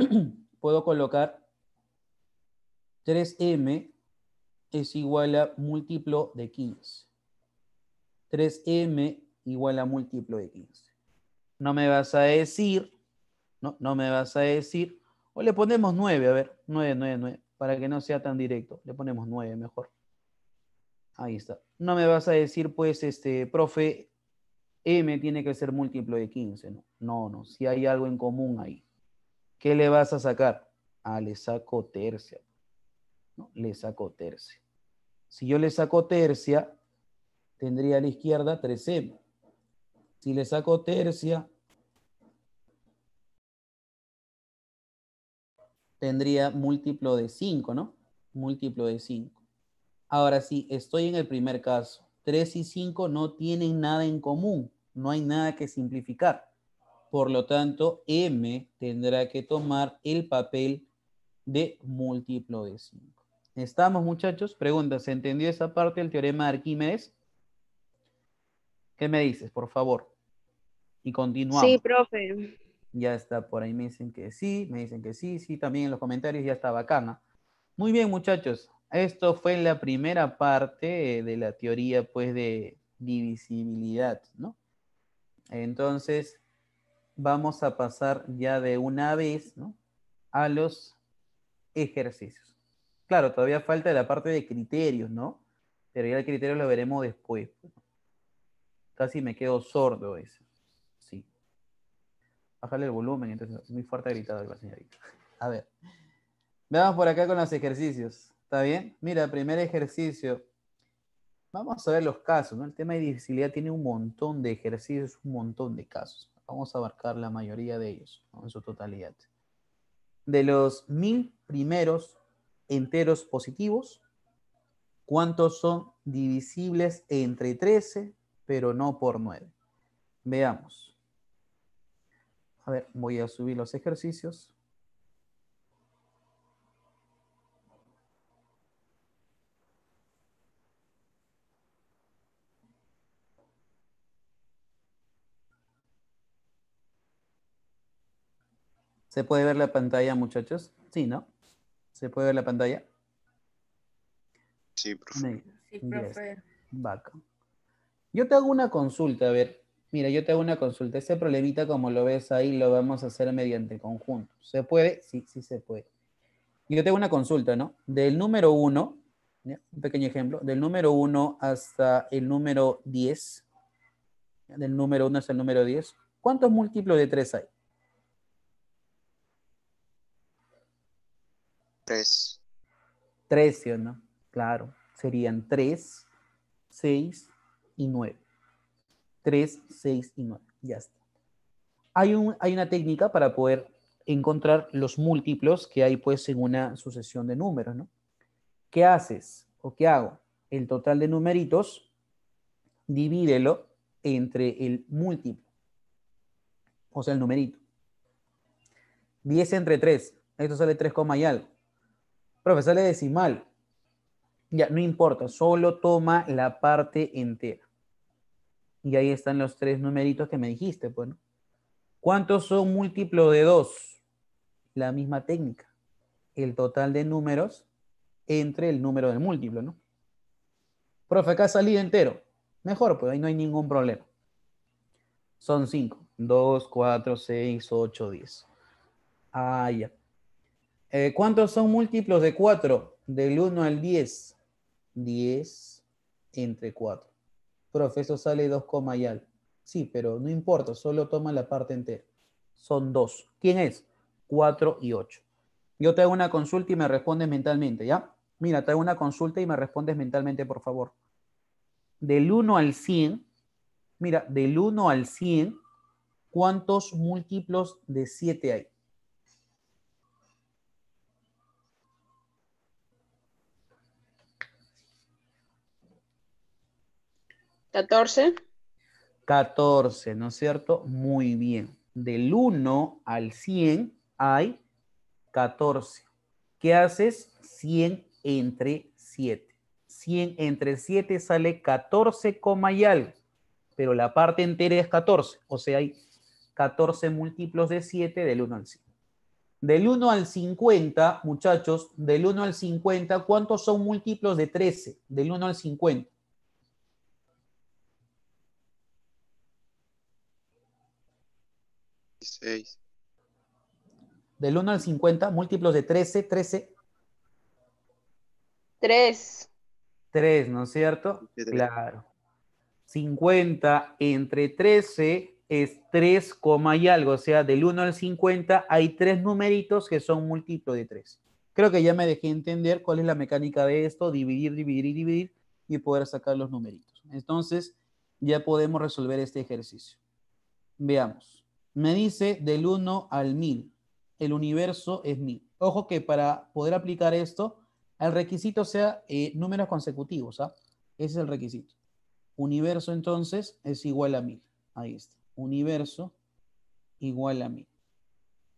Puedo colocar 3m es igual a múltiplo de 15. 3m igual a múltiplo de 15 no me vas a decir, no, no me vas a decir, o le ponemos 9, a ver, 9, 9, 9, para que no sea tan directo, le ponemos 9 mejor. Ahí está. No me vas a decir, pues, este, profe, M tiene que ser múltiplo de 15, ¿no? No, no, si hay algo en común ahí. ¿Qué le vas a sacar? Ah, le saco tercia. No, le saco tercia. Si yo le saco tercia, tendría a la izquierda 3M. Si le saco tercia, tendría múltiplo de 5, ¿no? Múltiplo de 5. Ahora sí, estoy en el primer caso. 3 y 5 no tienen nada en común, no hay nada que simplificar. Por lo tanto, M tendrá que tomar el papel de múltiplo de 5. ¿Estamos, muchachos? Pregunta, ¿se entendió esa parte del teorema de Arquímedes? ¿Qué me dices, por favor? Y continuamos. Sí, profe. Ya está, por ahí me dicen que sí, me dicen que sí, sí, también en los comentarios ya está bacana. Muy bien, muchachos. Esto fue la primera parte eh, de la teoría, pues, de divisibilidad, ¿no? Entonces, vamos a pasar ya de una vez, ¿no? A los ejercicios. Claro, todavía falta la parte de criterios, ¿no? Pero ya el criterio lo veremos después. Casi me quedo sordo eso bajarle el volumen, entonces muy fuerte gritado la señorita. A ver, veamos por acá con los ejercicios, ¿está bien? Mira, primer ejercicio, vamos a ver los casos, ¿no? El tema de dificilidad tiene un montón de ejercicios, un montón de casos. Vamos a abarcar la mayoría de ellos, en su totalidad. De los mil primeros enteros positivos, ¿cuántos son divisibles entre 13, pero no por 9? Veamos. A ver, voy a subir los ejercicios. ¿Se puede ver la pantalla, muchachos? Sí, ¿no? ¿Se puede ver la pantalla? Sí, profe. Sí, profe. Yo te hago una consulta, a ver. Mira, yo te hago una consulta. Ese problemita, como lo ves ahí, lo vamos a hacer mediante conjunto. ¿Se puede? Sí, sí se puede. Yo tengo una consulta, ¿no? Del número 1, un pequeño ejemplo, del número 1 hasta el número 10, del número 1 hasta el número 10, ¿cuántos múltiplos de 3 hay? 3. 3, no? Claro, serían 3, 6 y 9. 3, 6 y 9. Ya está. Hay, un, hay una técnica para poder encontrar los múltiplos que hay pues en una sucesión de números, ¿no? ¿Qué haces o qué hago? El total de numeritos, divídelo entre el múltiplo, o sea, el numerito. 10 entre 3, esto sale 3, y algo. profesor sale decimal. Ya, no importa, solo toma la parte entera. Y ahí están los tres numeritos que me dijiste, bueno pues, ¿Cuántos son múltiplo de 2? La misma técnica. El total de números entre el número del múltiplo, ¿no? Profe, acá salí entero. Mejor, pues ahí no hay ningún problema. Son 5. 2, 4, 6, 8, 10. Ah, ya. Eh, ¿Cuántos son múltiplos de 4? Del 1 al 10. 10 entre 4 profesor sale 2, y al. Sí, pero no importa, solo toma la parte entera. Son dos. ¿Quién es? 4 y 8. Yo te hago una consulta y me respondes mentalmente, ¿ya? Mira, te hago una consulta y me respondes mentalmente, por favor. Del 1 al 100, mira, del 1 al 100, ¿cuántos múltiplos de 7 hay? 14. 14, ¿no es cierto? Muy bien. Del 1 al 100 hay 14. ¿Qué haces? 100 entre 7. 100 entre 7 sale 14, y algo. Pero la parte entera es 14. O sea, hay 14 múltiplos de 7 del 1 al 100. Del 1 al 50, muchachos, del 1 al 50, ¿cuántos son múltiplos de 13? Del 1 al 50. Del 1 al 50, múltiplos de 13, 13. 3. 3, ¿no es cierto? Claro. 50 entre 13 es 3, y algo. O sea, del 1 al 50 hay tres numeritos que son múltiplos de 3. Creo que ya me dejé entender cuál es la mecánica de esto, dividir, dividir y dividir y poder sacar los numeritos. Entonces, ya podemos resolver este ejercicio. Veamos. Me dice del 1 al 1000. El universo es 1000. Ojo que para poder aplicar esto, el requisito sea eh, números consecutivos. ¿ah? Ese es el requisito. Universo entonces es igual a 1000. Ahí está. Universo igual a 1000.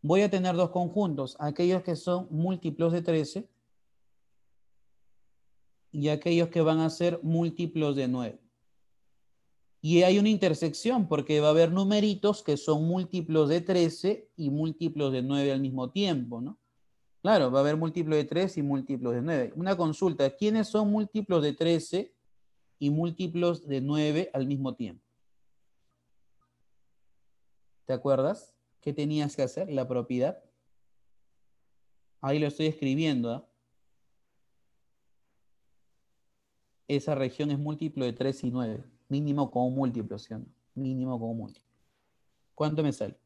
Voy a tener dos conjuntos. Aquellos que son múltiplos de 13 y aquellos que van a ser múltiplos de 9. Y hay una intersección porque va a haber numeritos que son múltiplos de 13 y múltiplos de 9 al mismo tiempo, ¿no? Claro, va a haber múltiplos de 3 y múltiplos de 9. Una consulta, ¿quiénes son múltiplos de 13 y múltiplos de 9 al mismo tiempo? ¿Te acuerdas? ¿Qué tenías que hacer? La propiedad. Ahí lo estoy escribiendo. ¿ah? Esa región es múltiplo de 3 y 9. Mínimo como múltiplo, ¿sí o no? Mínimo como múltiplo. ¿Cuánto me sale?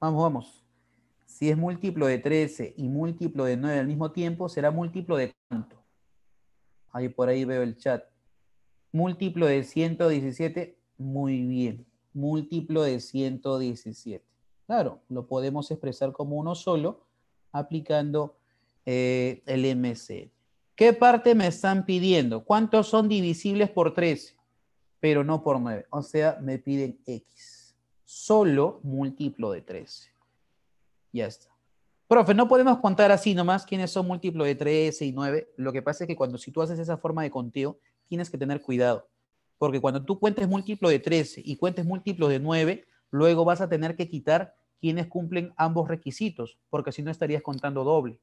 Vamos, vamos. Si es múltiplo de 13 y múltiplo de 9 al mismo tiempo, será múltiplo de cuánto. Ahí por ahí veo el chat. Múltiplo de 117, muy bien. Múltiplo de 117. Claro, lo podemos expresar como uno solo aplicando eh, el MC. ¿Qué parte me están pidiendo? ¿Cuántos son divisibles por 13? Pero no por 9. O sea, me piden X. Solo múltiplo de 13. Ya está. Profe, no podemos contar así nomás quiénes son múltiplo de 13 y 9. Lo que pasa es que cuando si tú haces esa forma de conteo, tienes que tener cuidado. Porque cuando tú cuentes múltiplo de 13 y cuentes múltiplo de 9, luego vas a tener que quitar quienes cumplen ambos requisitos, porque si no estarías contando doble.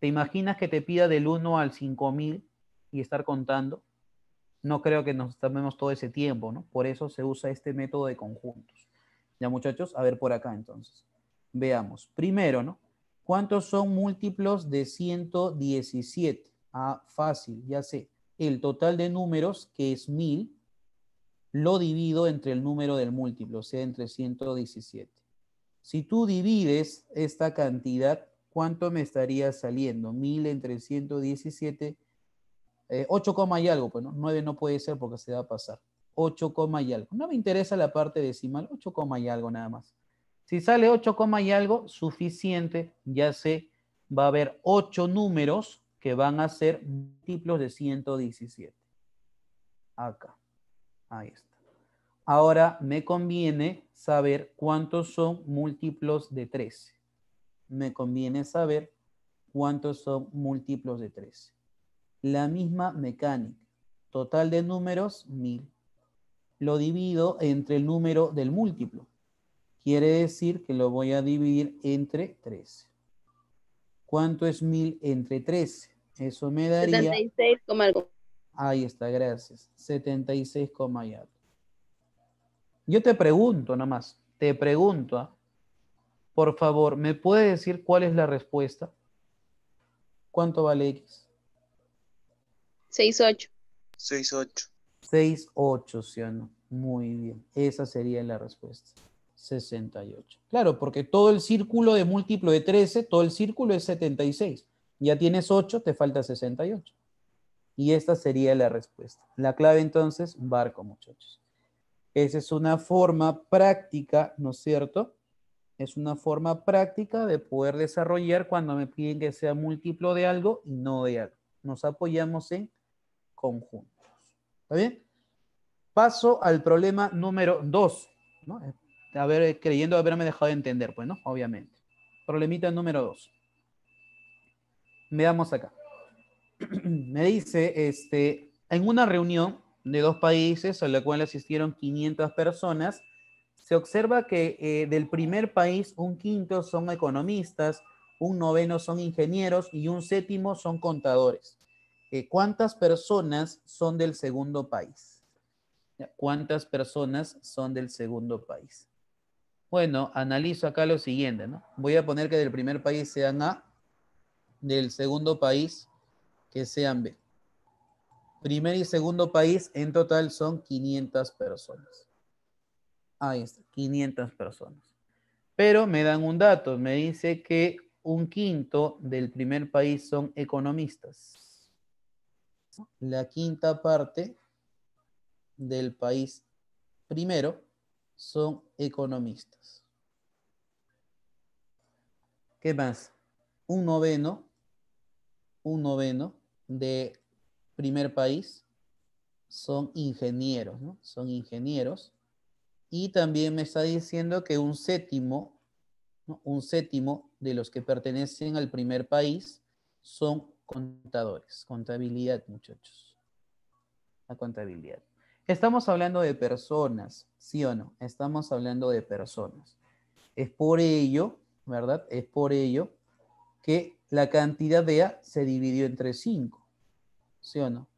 ¿Te imaginas que te pida del 1 al 5000 y estar contando? No creo que nos tomemos todo ese tiempo, ¿no? Por eso se usa este método de conjuntos. Ya muchachos, a ver por acá entonces. Veamos. Primero, ¿no? ¿Cuántos son múltiplos de 117? Ah, fácil, ya sé. El total de números, que es 1000, lo divido entre el número del múltiplo, o sea, entre 117. Si tú divides esta cantidad ¿cuánto me estaría saliendo? 1000 entre 117, 8, eh, y algo, Bueno, pues, 9 no puede ser porque se va a pasar. 8, y algo. No me interesa la parte decimal, 8, y algo nada más. Si sale 8, y algo, suficiente, ya sé, va a haber 8 números que van a ser múltiplos de 117. Acá. Ahí está. Ahora me conviene saber cuántos son múltiplos de 13 me conviene saber cuántos son múltiplos de 13. La misma mecánica. Total de números, 1000. Lo divido entre el número del múltiplo. Quiere decir que lo voy a dividir entre 13. ¿Cuánto es 1000 entre 13? Eso me daría... 76, algo. Ahí está, gracias. 76, algo. Yo te pregunto nada más. te pregunto, ¿ah? Por favor, ¿me puede decir cuál es la respuesta? ¿Cuánto vale X? 6.8. 6.8. 6.8, ¿sí o no? Muy bien. Esa sería la respuesta. 68. Claro, porque todo el círculo de múltiplo de 13, todo el círculo es 76. Ya tienes 8, te falta 68. Y esta sería la respuesta. La clave entonces, barco, muchachos. Esa es una forma práctica, ¿no es cierto?, es una forma práctica de poder desarrollar cuando me piden que sea múltiplo de algo y no de algo. Nos apoyamos en conjuntos. ¿Está bien? Paso al problema número dos. ¿no? Eh, ver, eh, creyendo haberme dejado de entender, pues, ¿no? Obviamente. Problemita número 2. Veamos acá. Me dice, este, en una reunión de dos países a la cual asistieron 500 personas, se observa que eh, del primer país un quinto son economistas, un noveno son ingenieros y un séptimo son contadores. Eh, ¿Cuántas personas son del segundo país? ¿Cuántas personas son del segundo país? Bueno, analizo acá lo siguiente, ¿no? Voy a poner que del primer país sean A, del segundo país que sean B. Primer y segundo país en total son 500 personas ahí está, 500 personas. Pero me dan un dato, me dice que un quinto del primer país son economistas. La quinta parte del país primero son economistas. ¿Qué más? Un noveno, un noveno de primer país son ingenieros, ¿no? Son ingenieros. Y también me está diciendo que un séptimo, un séptimo de los que pertenecen al primer país son contadores. Contabilidad, muchachos. La contabilidad. Estamos hablando de personas, ¿sí o no? Estamos hablando de personas. Es por ello, ¿verdad? Es por ello que la cantidad de A se dividió entre 5, ¿sí o no?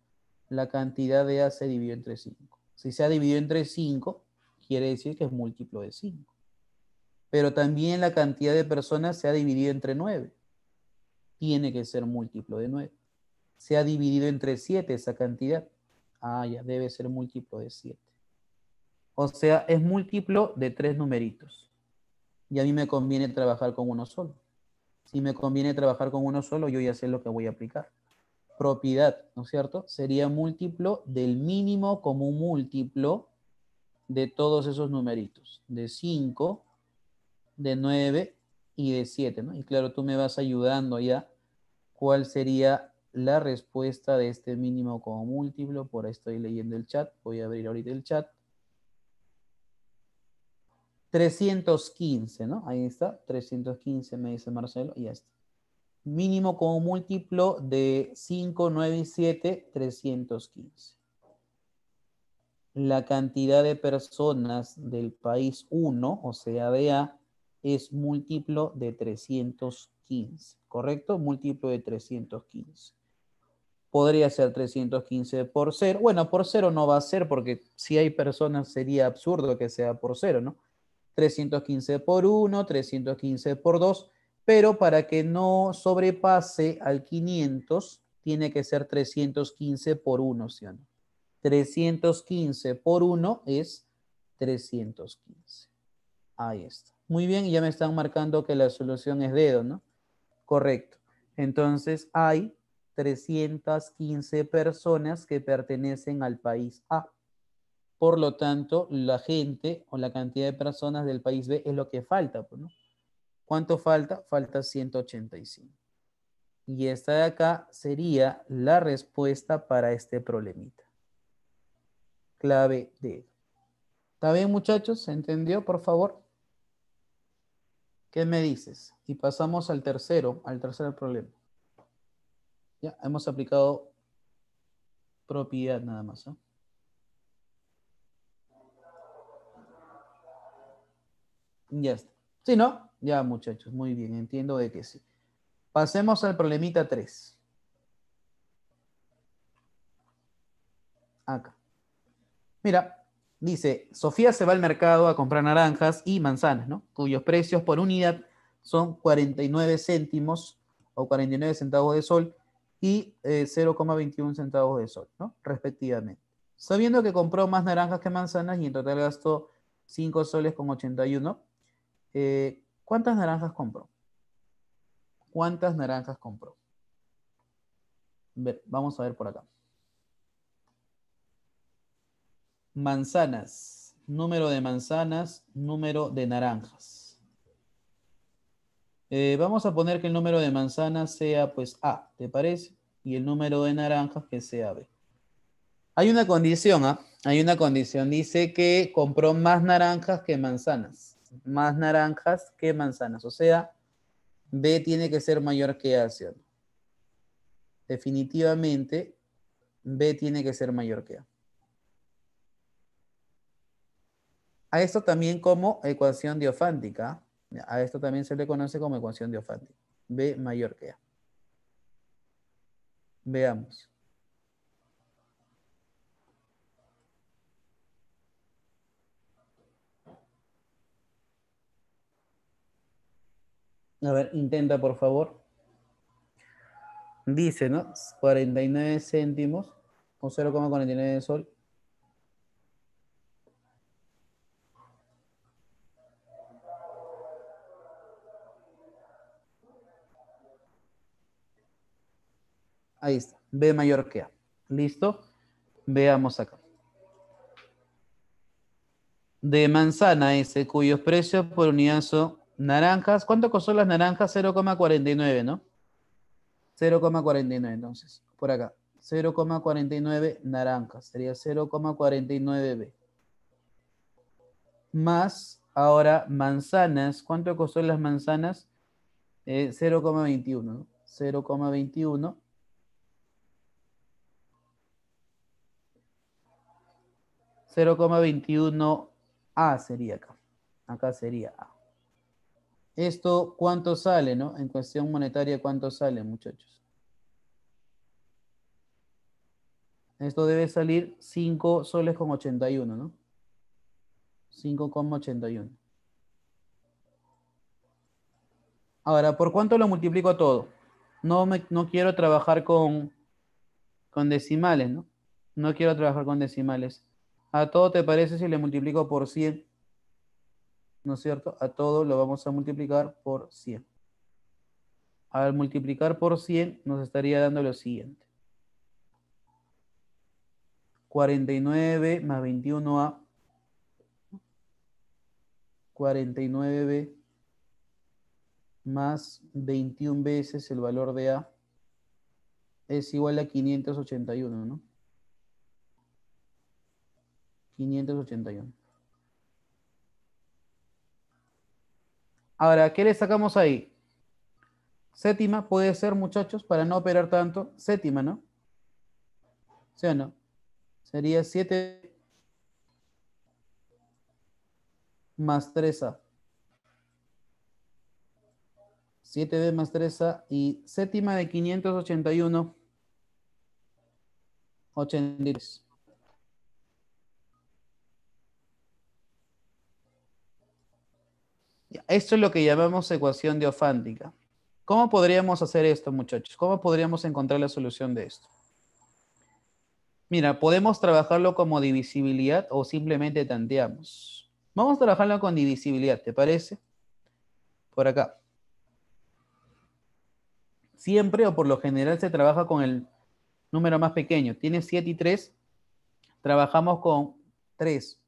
La cantidad de A se dividió entre 5. Si se ha dividido entre 5, quiere decir que es múltiplo de 5. Pero también la cantidad de personas se ha dividido entre 9. Tiene que ser múltiplo de 9. Se ha dividido entre 7 esa cantidad. Ah, ya debe ser múltiplo de 7. O sea, es múltiplo de tres numeritos. Y a mí me conviene trabajar con uno solo. Si me conviene trabajar con uno solo, yo ya sé lo que voy a aplicar. Propiedad, ¿no es cierto? Sería múltiplo del mínimo como múltiplo de todos esos numeritos, de 5, de 9 y de 7, ¿no? Y claro, tú me vas ayudando ya cuál sería la respuesta de este mínimo como múltiplo, por ahí estoy leyendo el chat, voy a abrir ahorita el chat. 315, ¿no? Ahí está, 315 me dice Marcelo, y ya está. Mínimo como múltiplo de 5, 9 y 7, 315 la cantidad de personas del país 1, o sea, de A, es múltiplo de 315, ¿correcto? Múltiplo de 315. Podría ser 315 por 0. Bueno, por 0 no va a ser porque si hay personas sería absurdo que sea por 0, ¿no? 315 por 1, 315 por 2, pero para que no sobrepase al 500, tiene que ser 315 por 1, ¿sí o no? 315 por 1 es 315. Ahí está. Muy bien, ya me están marcando que la solución es dedo, ¿no? Correcto. Entonces hay 315 personas que pertenecen al país A. Por lo tanto, la gente o la cantidad de personas del país B es lo que falta, pues, ¿no? ¿Cuánto falta? Falta 185. Y esta de acá sería la respuesta para este problemita clave D. ¿Está bien, muchachos? ¿Se entendió, por favor? ¿Qué me dices? Y pasamos al tercero, al tercer problema. Ya, hemos aplicado propiedad nada más. ¿no? Ya está. ¿Sí, no? Ya, muchachos, muy bien, entiendo de que sí. Pasemos al problemita 3. Acá. Mira, dice, Sofía se va al mercado a comprar naranjas y manzanas, ¿no? Cuyos precios por unidad son 49 céntimos o 49 centavos de sol y 0,21 eh, centavos de sol, ¿no? Respectivamente. Sabiendo que compró más naranjas que manzanas y en total gastó 5 soles con 81, eh, ¿cuántas naranjas compró? ¿Cuántas naranjas compró? vamos a ver por acá. Manzanas. Número de manzanas, número de naranjas. Eh, vamos a poner que el número de manzanas sea pues A, ¿te parece? Y el número de naranjas que sea B. Hay una condición, ¿ah? Hay una condición. Dice que compró más naranjas que manzanas. Más naranjas que manzanas. O sea, B tiene que ser mayor que A, Definitivamente, B tiene que ser mayor que A. A esto también como ecuación diofántica. A esto también se le conoce como ecuación diofántica. B mayor que A. Veamos. A ver, intenta por favor. Dice, ¿no? 49 céntimos o 0,49 sol Ahí está, B mayor que A. ¿Listo? Veamos acá. De manzana ese, cuyos precios por unidad son naranjas. ¿Cuánto costó las naranjas? 0,49, ¿no? 0,49 entonces, por acá. 0,49 naranjas, sería 0,49B. Más, ahora, manzanas. ¿Cuánto costó las manzanas? 0,21, eh, ¿no? 0,21 0,21A sería acá. Acá sería A. Esto, ¿cuánto sale, no? En cuestión monetaria, ¿cuánto sale, muchachos? Esto debe salir 5 soles con 81, ¿no? 5,81. Ahora, ¿por cuánto lo multiplico todo? No, no quiero trabajar con, con decimales, ¿no? No quiero trabajar con decimales. A todo te parece si le multiplico por 100. ¿No es cierto? A todo lo vamos a multiplicar por 100. Al multiplicar por 100 nos estaría dando lo siguiente. 49 más 21A. 49 más 21 veces el valor de A es igual a 581, ¿no? 581. Ahora, ¿qué le sacamos ahí? Séptima puede ser, muchachos, para no operar tanto. Séptima, ¿no? ¿Sí o no? Sería 7 más 3A. 7B más 3A y séptima de 581, 83. Esto es lo que llamamos ecuación diofántica. ¿Cómo podríamos hacer esto, muchachos? ¿Cómo podríamos encontrar la solución de esto? Mira, podemos trabajarlo como divisibilidad o simplemente tanteamos. Vamos a trabajarlo con divisibilidad, ¿te parece? Por acá. Siempre o por lo general se trabaja con el número más pequeño. Tiene 7 y 3. Trabajamos con 3.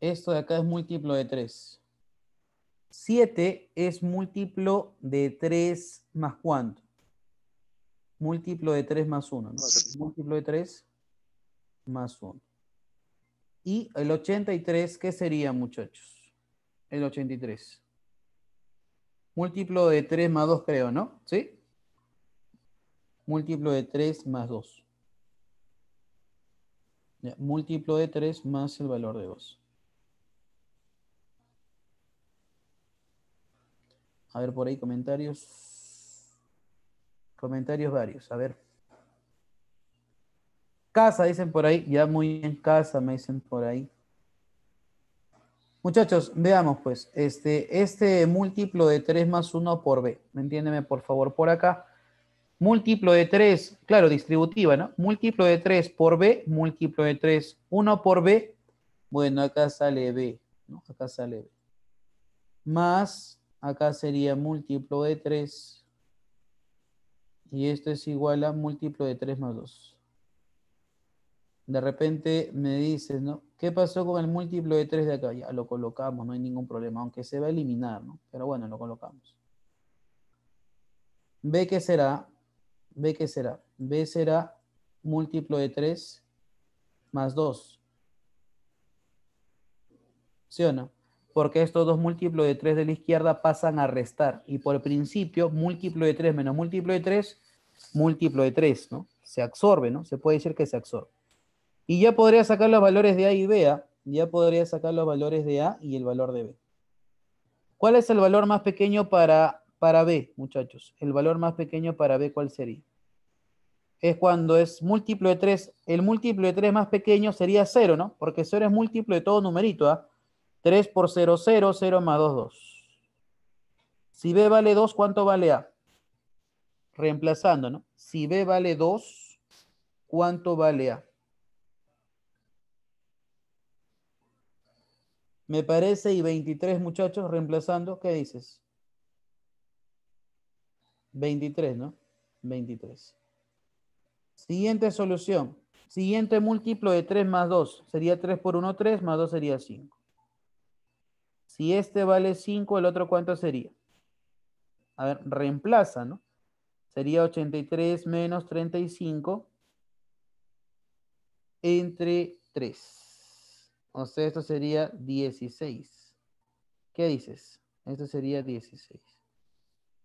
Esto de acá es múltiplo de 3. 7 es múltiplo de 3 más cuánto? Múltiplo de 3 más 1. ¿no? Múltiplo de 3 más 1. Y el 83, ¿qué sería, muchachos? El 83. Múltiplo de 3 más 2, creo, ¿no? ¿Sí? Múltiplo de 3 más 2. múltiplo de 3 más el valor de 2. A ver por ahí comentarios. Comentarios varios. A ver. Casa, dicen por ahí. Ya muy en casa, me dicen por ahí. Muchachos, veamos pues, este, este múltiplo de 3 más 1 por B, entiéndeme por favor por acá, múltiplo de 3, claro, distributiva, ¿no? Múltiplo de 3 por B, múltiplo de 3, 1 por B, bueno, acá sale B, ¿no? Acá sale B. Más Acá sería múltiplo de 3. Y esto es igual a múltiplo de 3 más 2. De repente me dices, ¿no? ¿Qué pasó con el múltiplo de 3 de acá? Ya lo colocamos, no hay ningún problema, aunque se va a eliminar, ¿no? Pero bueno, lo colocamos. B que será, B que será, B será múltiplo de 3 más 2. ¿Sí o no? porque estos dos múltiplos de 3 de la izquierda pasan a restar. Y por principio, múltiplo de 3 menos múltiplo de 3, múltiplo de 3, ¿no? Se absorbe, ¿no? Se puede decir que se absorbe. Y ya podría sacar los valores de A y B, ¿ah? ya podría sacar los valores de A y el valor de B. ¿Cuál es el valor más pequeño para, para B, muchachos? El valor más pequeño para B, ¿cuál sería? Es cuando es múltiplo de 3. El múltiplo de 3 más pequeño sería 0, ¿no? Porque 0 es múltiplo de todo numerito, ¿ah? 3 por 0, 0, 0 más 2, 2. Si B vale 2, ¿cuánto vale A? Reemplazando, ¿no? Si B vale 2, ¿cuánto vale A? Me parece, y 23 muchachos, reemplazando, ¿qué dices? 23, ¿no? 23. Siguiente solución. Siguiente múltiplo de 3 más 2. Sería 3 por 1, 3, más 2 sería 5. Si este vale 5, ¿el otro cuánto sería? A ver, reemplaza, ¿no? Sería 83 menos 35 entre 3. O sea, esto sería 16. ¿Qué dices? Esto sería 16.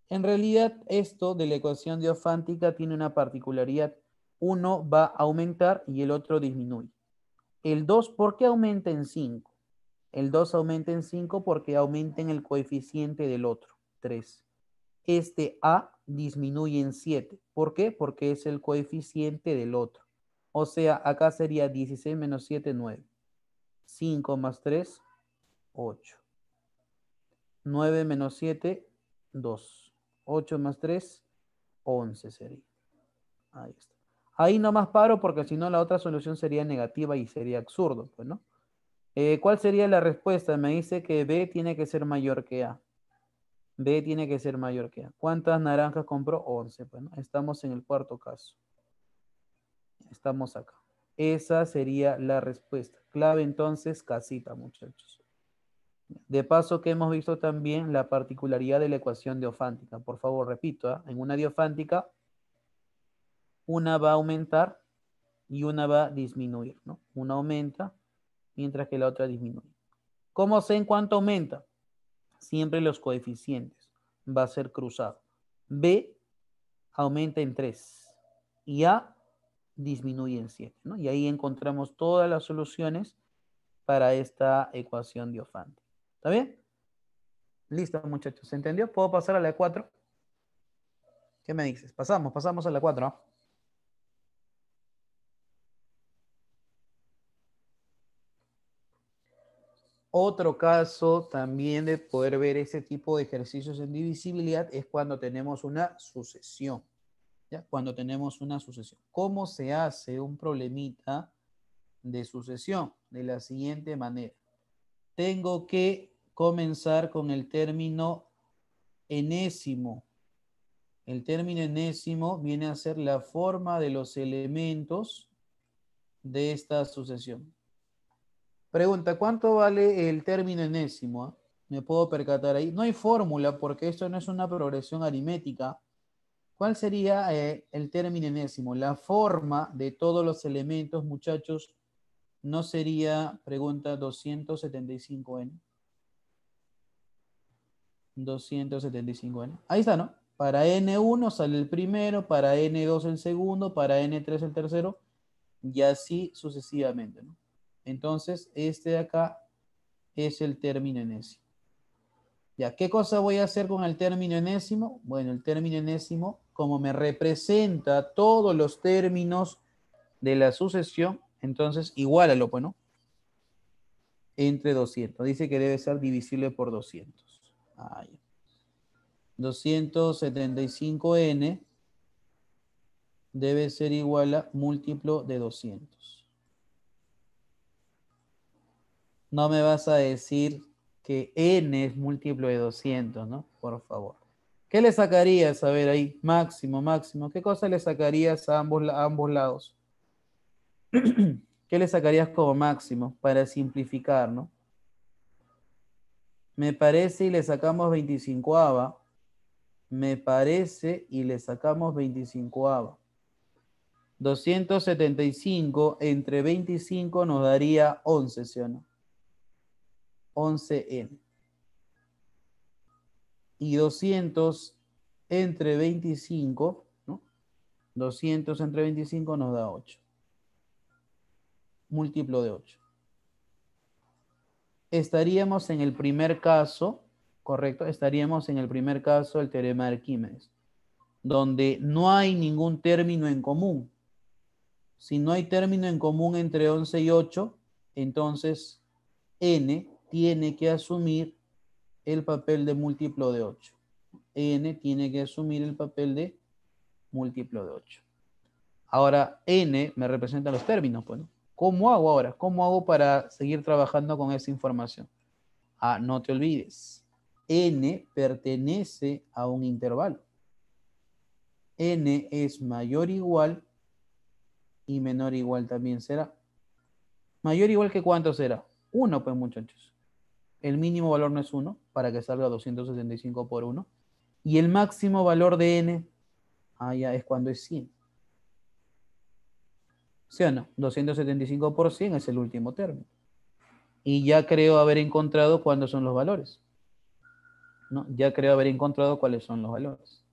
En realidad, esto de la ecuación diofántica tiene una particularidad. Uno va a aumentar y el otro disminuye. El 2, ¿por qué aumenta en 5? El 2 aumenta en 5 porque aumenta en el coeficiente del otro, 3. Este A disminuye en 7. ¿Por qué? Porque es el coeficiente del otro. O sea, acá sería 16 menos 7, 9. 5 más 3, 8. 9 menos 7, 2. 8 más 3, 11 sería. Ahí está. Ahí nomás paro porque si no la otra solución sería negativa y sería absurdo, pues, ¿no? Eh, ¿Cuál sería la respuesta? Me dice que B tiene que ser mayor que A. B tiene que ser mayor que A. ¿Cuántas naranjas compró? 11. Bueno, estamos en el cuarto caso. Estamos acá. Esa sería la respuesta. Clave entonces, casita, muchachos. De paso que hemos visto también la particularidad de la ecuación diofántica. Por favor, repito, ¿ah? en una diofántica, una va a aumentar y una va a disminuir. ¿no? Una aumenta mientras que la otra disminuye. ¿Cómo sé en cuánto aumenta? Siempre los coeficientes. Va a ser cruzado. B aumenta en 3 y A disminuye en 7. Y ahí encontramos todas las soluciones para esta ecuación de Ofante. ¿Está bien? Listo, muchachos. ¿Se entendió? ¿Puedo pasar a la 4? ¿Qué me dices? Pasamos, pasamos a la 4. Otro caso también de poder ver ese tipo de ejercicios en divisibilidad es cuando tenemos una sucesión. Cuando tenemos una sucesión. ¿Cómo se hace un problemita de sucesión? De la siguiente manera. Tengo que comenzar con el término enésimo. El término enésimo viene a ser la forma de los elementos de esta sucesión. Pregunta, ¿cuánto vale el término enésimo? Me puedo percatar ahí. No hay fórmula porque esto no es una progresión aritmética. ¿Cuál sería eh, el término enésimo? La forma de todos los elementos, muchachos, no sería, pregunta, 275n. 275n. Ahí está, ¿no? Para n1 sale el primero, para n2 el segundo, para n3 el tercero, y así sucesivamente, ¿no? Entonces, este de acá es el término enésimo. Ya, ¿qué cosa voy a hacer con el término enésimo? Bueno, el término enésimo, como me representa todos los términos de la sucesión, entonces igualalo, pues, ¿no? Entre 200. Dice que debe ser divisible por 200. Ahí. 275n debe ser igual a múltiplo de 200. no me vas a decir que n es múltiplo de 200, ¿no? Por favor. ¿Qué le sacarías, a ver ahí, máximo, máximo? ¿Qué cosa le sacarías a ambos, ambos lados? ¿Qué le sacarías como máximo para simplificar, no? Me parece y le sacamos 25 ava. Me parece y le sacamos 25 ava. 275 entre 25 nos daría 11, ¿sí o no? 11N. E. Y 200 entre 25, ¿no? 200 entre 25 nos da 8. Múltiplo de 8. Estaríamos en el primer caso, correcto, estaríamos en el primer caso del teorema de Arquímedes, donde no hay ningún término en común. Si no hay término en común entre 11 y 8, entonces n tiene que asumir el papel de múltiplo de 8. N tiene que asumir el papel de múltiplo de 8. Ahora, N me representa los términos. Bueno, pues, ¿Cómo hago ahora? ¿Cómo hago para seguir trabajando con esa información? Ah, no te olvides. N pertenece a un intervalo. N es mayor o igual y menor o igual también será. ¿Mayor o igual que cuánto será? Uno, pues muchachos el mínimo valor no es 1 para que salga 265 por 1. Y el máximo valor de n ah, ya, es cuando es 100. ¿Sí o no? 275 por 100 es el último término. Y ya creo haber encontrado cuándo son los valores. ¿No? Ya creo haber encontrado cuáles son los valores.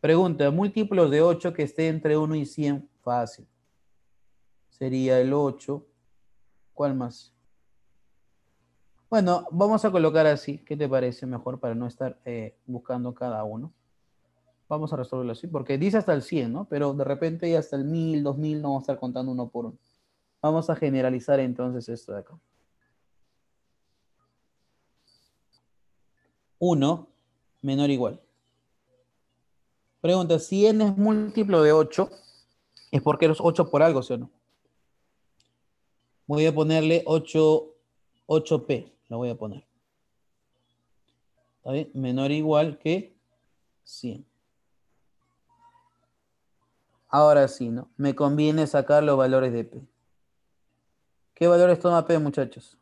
Pregunta, múltiplos de 8 que esté entre 1 y 100, fácil. Sería el 8. ¿Cuál más? Bueno, vamos a colocar así. ¿Qué te parece mejor para no estar eh, buscando cada uno? Vamos a resolverlo así, porque dice hasta el 100, ¿no? Pero de repente hasta el 1000, 2000 no vamos a estar contando uno por uno. Vamos a generalizar entonces esto de acá. 1 menor o igual. Pregunta, si n es múltiplo de 8, es porque los 8 por algo, ¿sí o no? Voy a ponerle 8, 8p. Lo voy a poner. Menor o igual que 100. Ahora sí, ¿no? Me conviene sacar los valores de P. ¿Qué valores toma P, muchachos?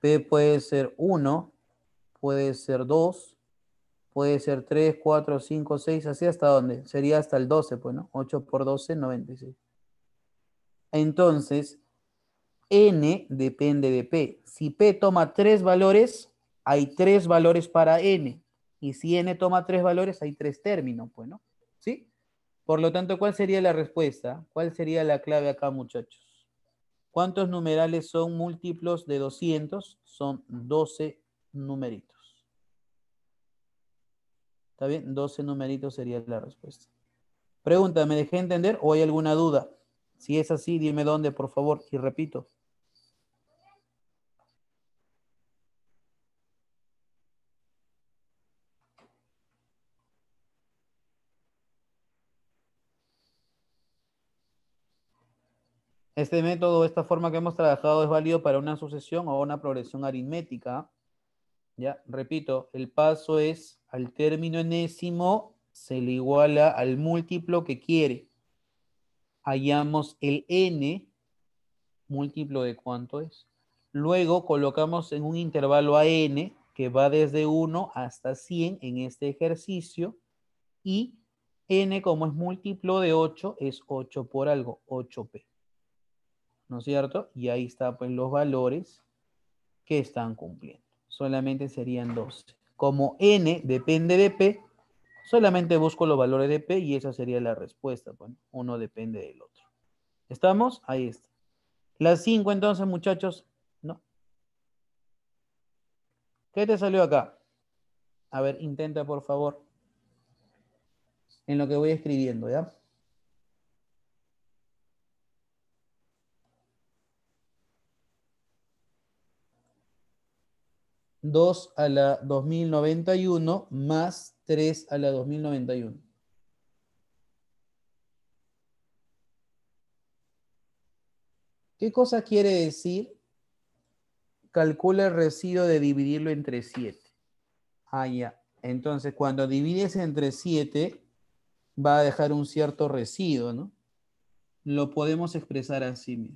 P puede ser 1, puede ser 2, puede ser 3, 4, 5, 6, así hasta dónde? Sería hasta el 12, pues, ¿no? 8 por 12, 96. Entonces, n depende de p. Si p toma tres valores, hay tres valores para n. Y si n toma tres valores, hay tres términos, pues, ¿no? ¿Sí? Por lo tanto, ¿cuál sería la respuesta? ¿Cuál sería la clave acá, muchachos? ¿Cuántos numerales son múltiplos de 200? Son 12 numeritos. ¿Está bien? 12 numeritos sería la respuesta. Pregunta, ¿me dejé entender o hay alguna duda? Si es así, dime dónde, por favor, y repito. Este método, esta forma que hemos trabajado es válido para una sucesión o una progresión aritmética. Ya, repito, el paso es al término enésimo se le iguala al múltiplo que quiere. Hallamos el n, múltiplo de cuánto es. Luego colocamos en un intervalo a n que va desde 1 hasta 100 en este ejercicio y n como es múltiplo de 8 es 8 por algo, 8p. ¿no es cierto? Y ahí está pues los valores que están cumpliendo. Solamente serían 12. Como n depende de p, solamente busco los valores de p y esa sería la respuesta. Bueno, pues, uno depende del otro. ¿Estamos? Ahí está. Las 5 entonces, muchachos, ¿no? ¿Qué te salió acá? A ver, intenta por favor. En lo que voy escribiendo, ¿ya? 2 a la 2091 más 3 a la 2091. ¿Qué cosa quiere decir? Calcula el residuo de dividirlo entre 7. Ah, ya. Entonces, cuando divides entre 7, va a dejar un cierto residuo, ¿no? Lo podemos expresar así,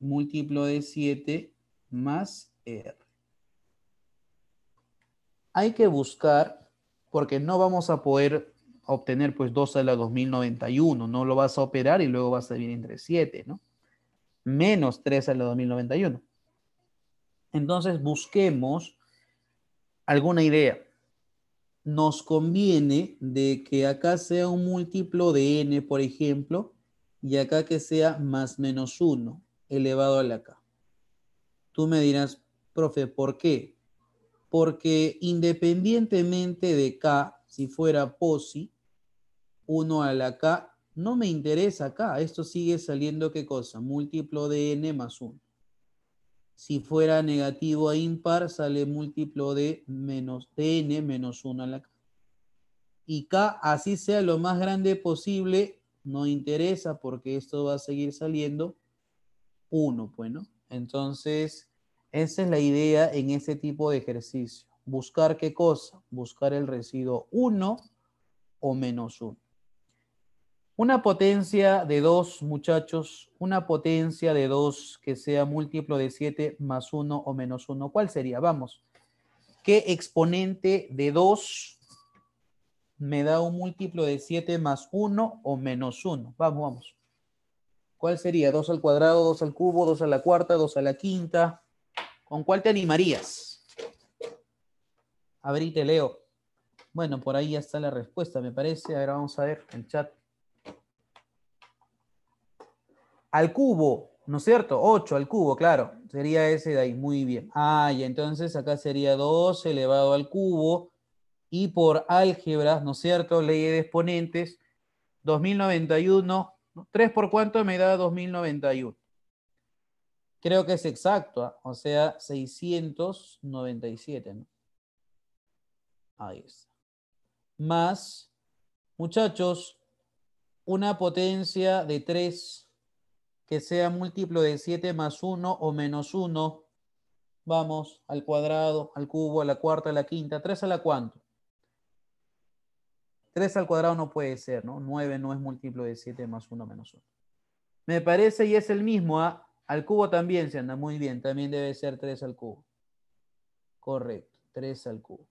Múltiplo de 7 más R hay que buscar, porque no vamos a poder obtener pues 2 a la 2091, no lo vas a operar y luego vas a dividir entre 7, ¿no? Menos 3 a la 2091. Entonces busquemos alguna idea. Nos conviene de que acá sea un múltiplo de n, por ejemplo, y acá que sea más menos 1 elevado a la k. Tú me dirás, profe, ¿por qué? porque independientemente de K, si fuera POSI, 1 a la K, no me interesa K. Esto sigue saliendo, ¿qué cosa? Múltiplo de N más 1. Si fuera negativo a impar, sale múltiplo de, menos, N menos 1 a la K. Y K, así sea lo más grande posible, no interesa porque esto va a seguir saliendo 1, Bueno, pues, Entonces, esa es la idea en ese tipo de ejercicio. Buscar qué cosa? Buscar el residuo 1 o menos 1. Una potencia de 2, muchachos, una potencia de 2 que sea múltiplo de 7 más 1 o menos 1, ¿cuál sería? Vamos, ¿qué exponente de 2 me da un múltiplo de 7 más 1 o menos 1? Vamos, vamos. ¿Cuál sería? 2 al cuadrado, 2 al cubo, 2 a la cuarta, 2 a la quinta, ¿Con cuál te animarías? te Leo. Bueno, por ahí ya está la respuesta, me parece. Ahora vamos a ver el chat. Al cubo, ¿no es cierto? 8 al cubo, claro. Sería ese de ahí, muy bien. Ah, y entonces acá sería 2 elevado al cubo. Y por álgebras, ¿no es cierto? Ley de exponentes, 2091. ¿3 por cuánto me da 2091? Creo que es exacto, ¿ah? o sea, 697, ¿no? Ahí está. Más, muchachos, una potencia de 3 que sea múltiplo de 7 más 1 o menos 1. Vamos, al cuadrado, al cubo, a la cuarta, a la quinta. ¿3 a la cuánto? 3 al cuadrado no puede ser, ¿no? 9 no es múltiplo de 7 más 1 menos 1. Me parece y es el mismo, ¿ah? Al cubo también se anda muy bien, también debe ser 3 al cubo. Correcto, 3 al cubo.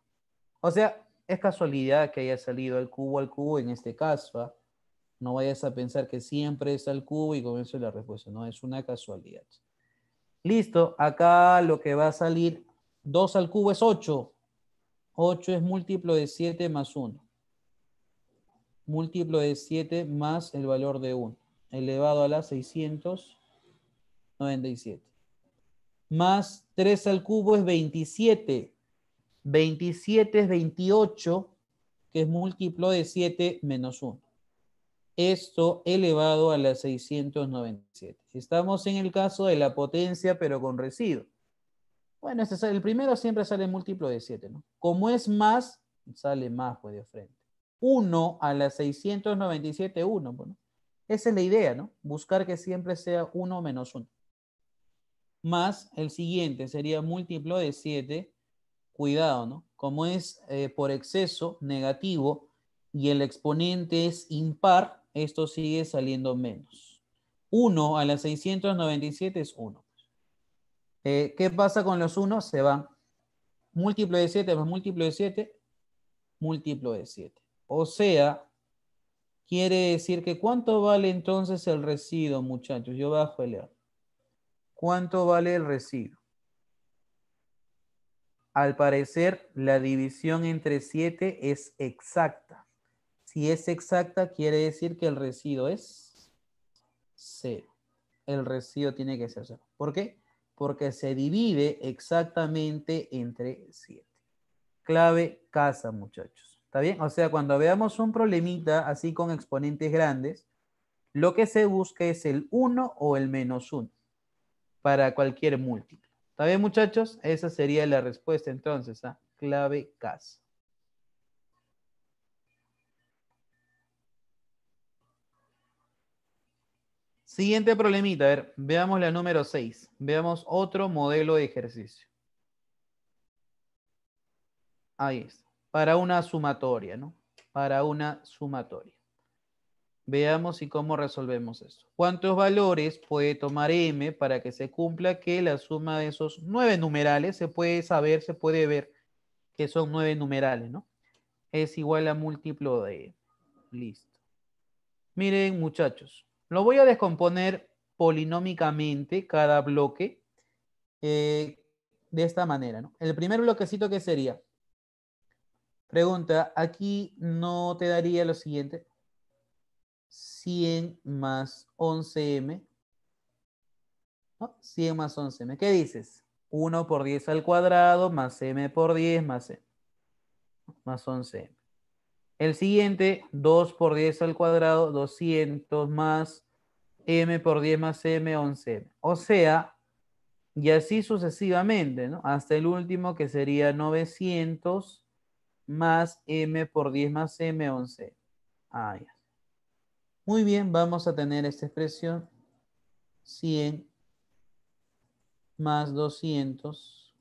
O sea, es casualidad que haya salido al cubo al cubo en este caso. ¿ah? No vayas a pensar que siempre es al cubo y con eso la respuesta. No, es una casualidad. Listo, acá lo que va a salir 2 al cubo es 8. 8 es múltiplo de 7 más 1. Múltiplo de 7 más el valor de 1. Elevado a la 600 97. Más 3 al cubo es 27. 27 es 28, que es múltiplo de 7 menos 1. Esto elevado a la 697. Estamos en el caso de la potencia, pero con residuo. Bueno, este el primero siempre sale múltiplo de 7, ¿no? Como es más, sale más pues, de frente. 1 a la 697, 1. Bueno, esa es la idea, ¿no? Buscar que siempre sea 1 menos 1 más el siguiente, sería múltiplo de 7. Cuidado, ¿no? Como es eh, por exceso negativo y el exponente es impar, esto sigue saliendo menos. 1 a la 697 es 1. Eh, ¿Qué pasa con los 1? Se van. Múltiplo de 7 más múltiplo de 7, múltiplo de 7. O sea, quiere decir que ¿cuánto vale entonces el residuo, muchachos? Yo bajo el R. ¿Cuánto vale el residuo? Al parecer, la división entre 7 es exacta. Si es exacta, quiere decir que el residuo es 0. El residuo tiene que ser 0. ¿Por qué? Porque se divide exactamente entre 7. Clave casa, muchachos. ¿Está bien? O sea, cuando veamos un problemita así con exponentes grandes, lo que se busca es el 1 o el menos 1 para cualquier múltiplo. ¿Está bien, muchachos? Esa sería la respuesta entonces a clave casa. Siguiente problemita, a ver, veamos la número 6. Veamos otro modelo de ejercicio. Ahí es. Para una sumatoria, ¿no? Para una sumatoria. Veamos y cómo resolvemos esto. ¿Cuántos valores puede tomar M para que se cumpla que la suma de esos nueve numerales se puede saber, se puede ver que son nueve numerales, ¿no? Es igual a múltiplo de Listo. Miren, muchachos, lo voy a descomponer polinómicamente cada bloque eh, de esta manera, ¿no? El primer bloquecito que sería, pregunta, aquí no te daría lo siguiente, 100 más 11m. ¿no? 100 más 11m. ¿Qué dices? 1 por 10 al cuadrado más m por 10 más, e, m, más 11m. El siguiente, 2 por 10 al cuadrado, 200 más m por 10 más m, 11m. O sea, y así sucesivamente, ¿no? Hasta el último que sería 900 más m por 10 más m, 11. Ah, ya. Muy bien, vamos a tener esta expresión 100 más 200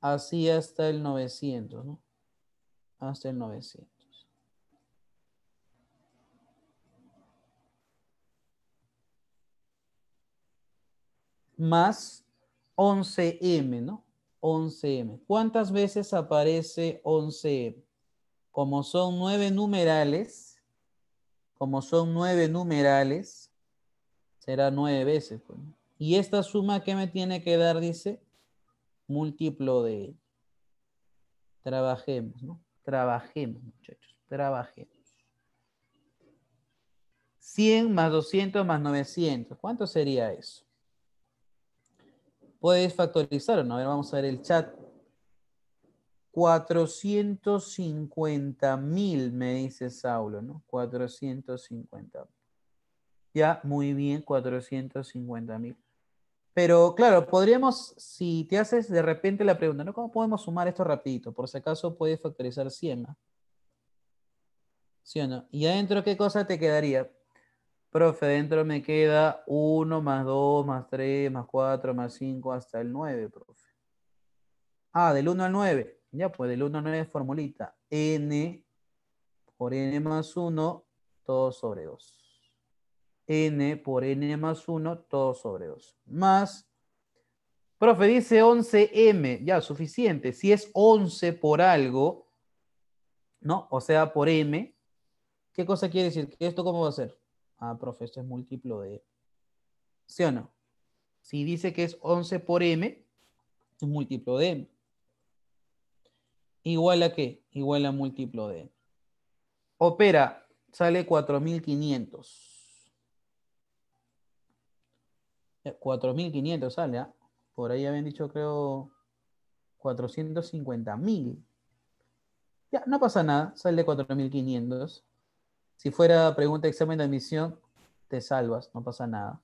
así hasta el 900, ¿no? Hasta el 900. Más 11M, ¿no? 11M. ¿Cuántas veces aparece 11M? Como son nueve numerales, como son nueve numerales, será nueve veces. Pues, y esta suma que me tiene que dar, dice, múltiplo de... Trabajemos, ¿no? Trabajemos, muchachos, trabajemos. 100 más 200 más 900. ¿Cuánto sería eso? Puedes factorizar o no. A ver, vamos a ver el chat. 450 mil, me dice Saulo, ¿no? 450 Ya, muy bien, 450 mil. Pero claro, podríamos, si te haces de repente la pregunta, ¿no? ¿Cómo podemos sumar esto rapidito? Por si acaso puedes factorizar 100, ¿no? ¿Sí o no? Y adentro, ¿qué cosa te quedaría? Profe, adentro me queda 1 más 2 más 3 más 4 más 5 hasta el 9, profe. Ah, del 1 al 9. Ya, pues el 1 a 9 formulita. N por N más 1, todo sobre 2. N por N más 1, todo sobre 2. Más, profe, dice 11M. Ya, suficiente. Si es 11 por algo, ¿no? O sea, por M. ¿Qué cosa quiere decir? ¿Que esto cómo va a ser? Ah, profe, esto es múltiplo de... ¿Sí o no? Si dice que es 11 por M, es múltiplo de M igual a qué? Igual a múltiplo de Opera, sale 4500. 4.500 eh, sale, ¿ah? Por ahí habían dicho, creo, 450.000. Ya, no pasa nada, sale 4.500. Si fuera pregunta de examen de admisión, te salvas, no pasa nada.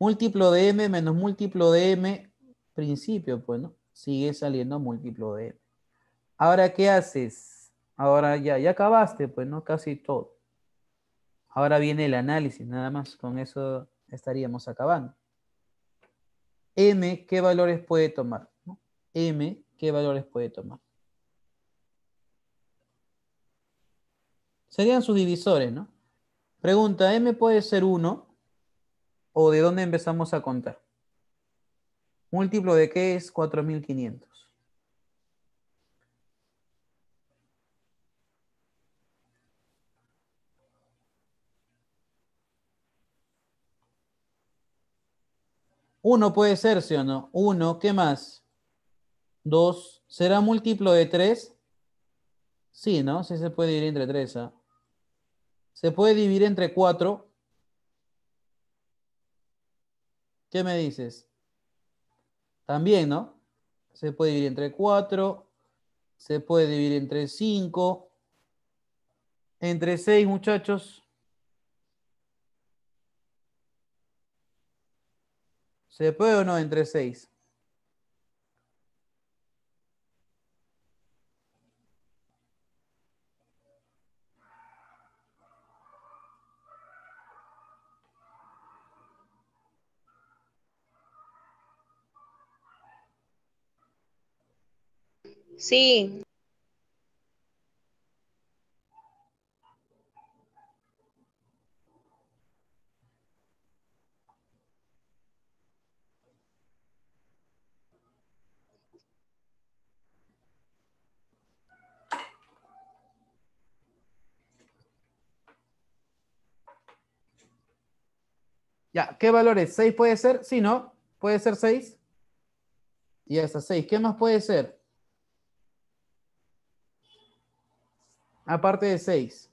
Múltiplo de m menos múltiplo de m, principio, pues, ¿no? sigue saliendo múltiplo de m. Ahora, ¿qué haces? Ahora ya, ya acabaste, pues no casi todo. Ahora viene el análisis, nada más con eso estaríamos acabando. M, ¿qué valores puede tomar? M, ¿qué valores puede tomar? Serían sus divisores, ¿no? Pregunta, ¿M puede ser 1? ¿O de dónde empezamos a contar? ¿Múltiplo de qué es 4.500? Uno puede ser, ¿sí o no? Uno, ¿qué más? Dos, ¿será múltiplo de tres? Sí, ¿no? Sí se puede dividir entre tres. ¿ah? Se puede dividir entre cuatro. ¿Qué me dices? También, ¿no? Se puede dividir entre 4, se puede dividir entre 5, entre seis muchachos. ¿Se puede o no entre 6? Sí. Ya, ¿qué valores? ¿6 puede ser? Sí, ¿no? ¿Puede ser 6? Y hasta 6. ¿Qué más puede ser? aparte de 6?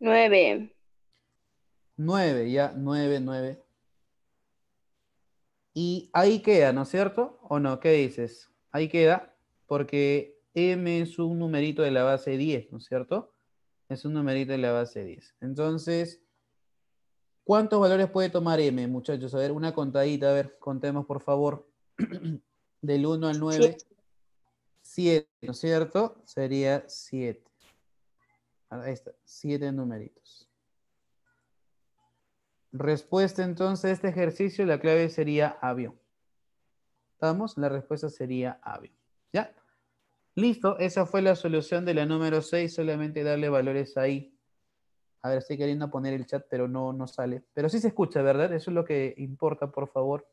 9. Nueve, ya, nueve, nueve. Y ahí queda, ¿no es cierto? ¿O no? ¿Qué dices? Ahí queda, porque m es un numerito de la base 10, ¿no es cierto? Es un numerito de la base 10. Entonces, ¿cuántos valores puede tomar m, muchachos? A ver, una contadita, a ver, contemos por favor. Del 1 al 9, 7, ¿no es cierto? Sería 7. Ah, ahí está, 7 numeritos. Respuesta entonces a este ejercicio, la clave sería avión. ¿Estamos? La respuesta sería avión. ¿Ya? Listo, esa fue la solución de la número 6, solamente darle valores ahí. A ver, estoy queriendo poner el chat, pero no, no sale. Pero sí se escucha, ¿verdad? Eso es lo que importa, por favor.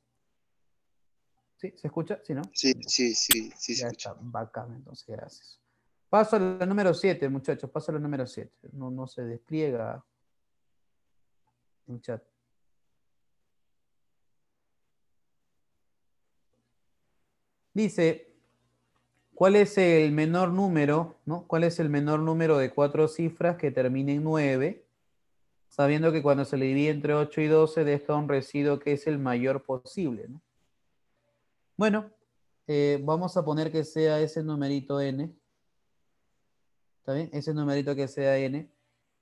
¿Sí? ¿Se escucha? ¿Sí, no? Sí, sí, sí, sí se está. escucha. Bacán, entonces, gracias. Paso a la número 7, muchachos, paso a la número 7. No, no se despliega el chat. Dice, ¿Cuál es el menor número, no? ¿Cuál es el menor número de cuatro cifras que termine en 9? Sabiendo que cuando se le divide entre 8 y 12 deja un residuo que es el mayor posible, ¿no? Bueno, eh, vamos a poner que sea ese numerito n. ¿Está bien? Ese numerito que sea n.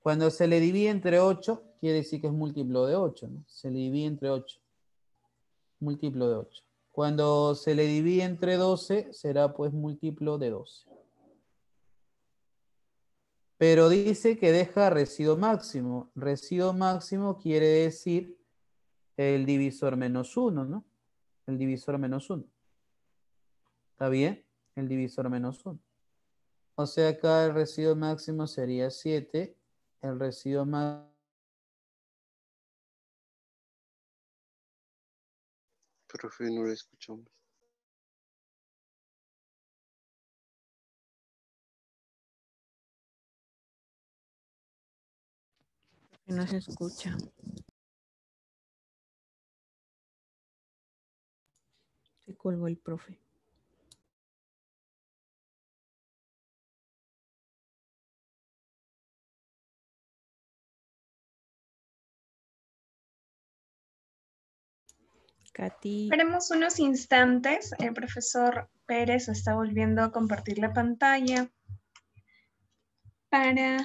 Cuando se le divide entre 8, quiere decir que es múltiplo de 8, ¿no? Se le divide entre 8. Múltiplo de 8. Cuando se le divide entre 12, será pues múltiplo de 12. Pero dice que deja residuo máximo. Residuo máximo quiere decir el divisor menos 1, ¿no? El divisor menos 1. ¿Está bien? El divisor menos 1. O sea, acá el residuo máximo sería 7. El residuo máximo Profe, no lo escuchamos. No se escucha. Se colgó el profe. Esperemos unos instantes. El profesor Pérez está volviendo a compartir la pantalla para...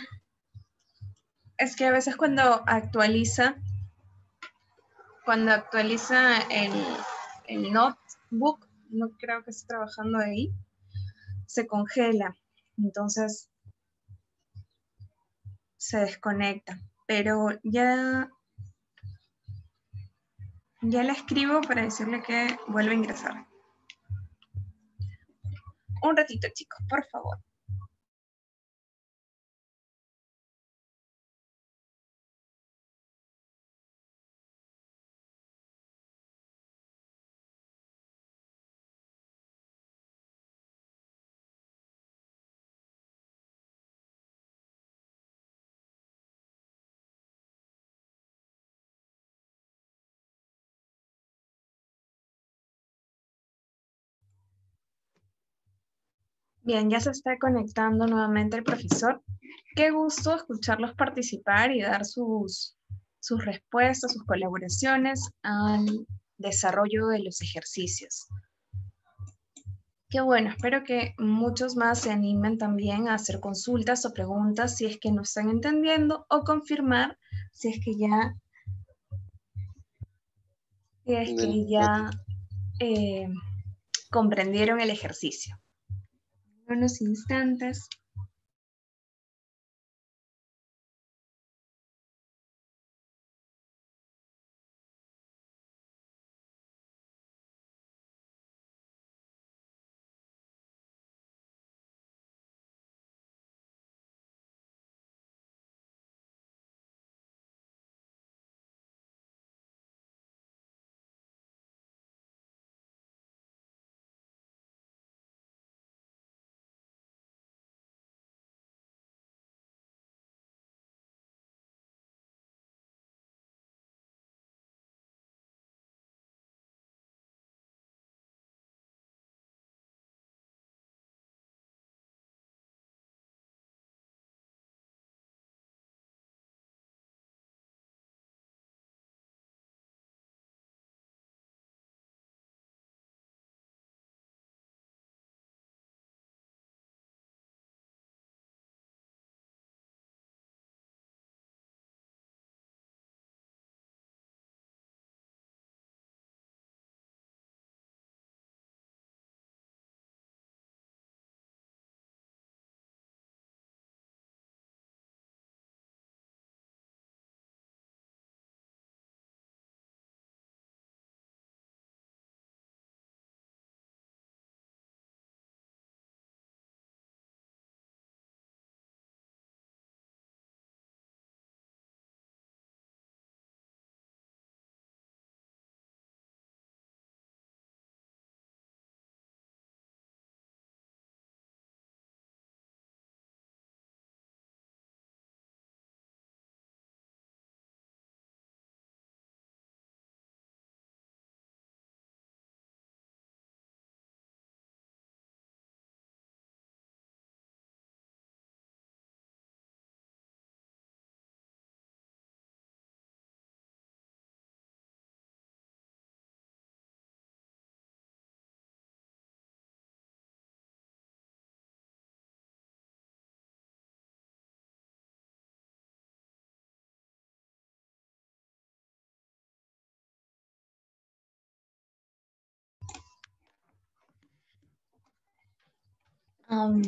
Es que a veces cuando actualiza, cuando actualiza el, el notebook, no creo que esté trabajando ahí, se congela. Entonces se desconecta. Pero ya ya le escribo para decirle que vuelve a ingresar. Un ratito, chicos, por favor. Bien, ya se está conectando nuevamente el profesor. Qué gusto escucharlos participar y dar sus, sus respuestas, sus colaboraciones al desarrollo de los ejercicios. Qué bueno, espero que muchos más se animen también a hacer consultas o preguntas si es que no están entendiendo o confirmar si es que ya, es que ya eh, comprendieron el ejercicio unos instantes.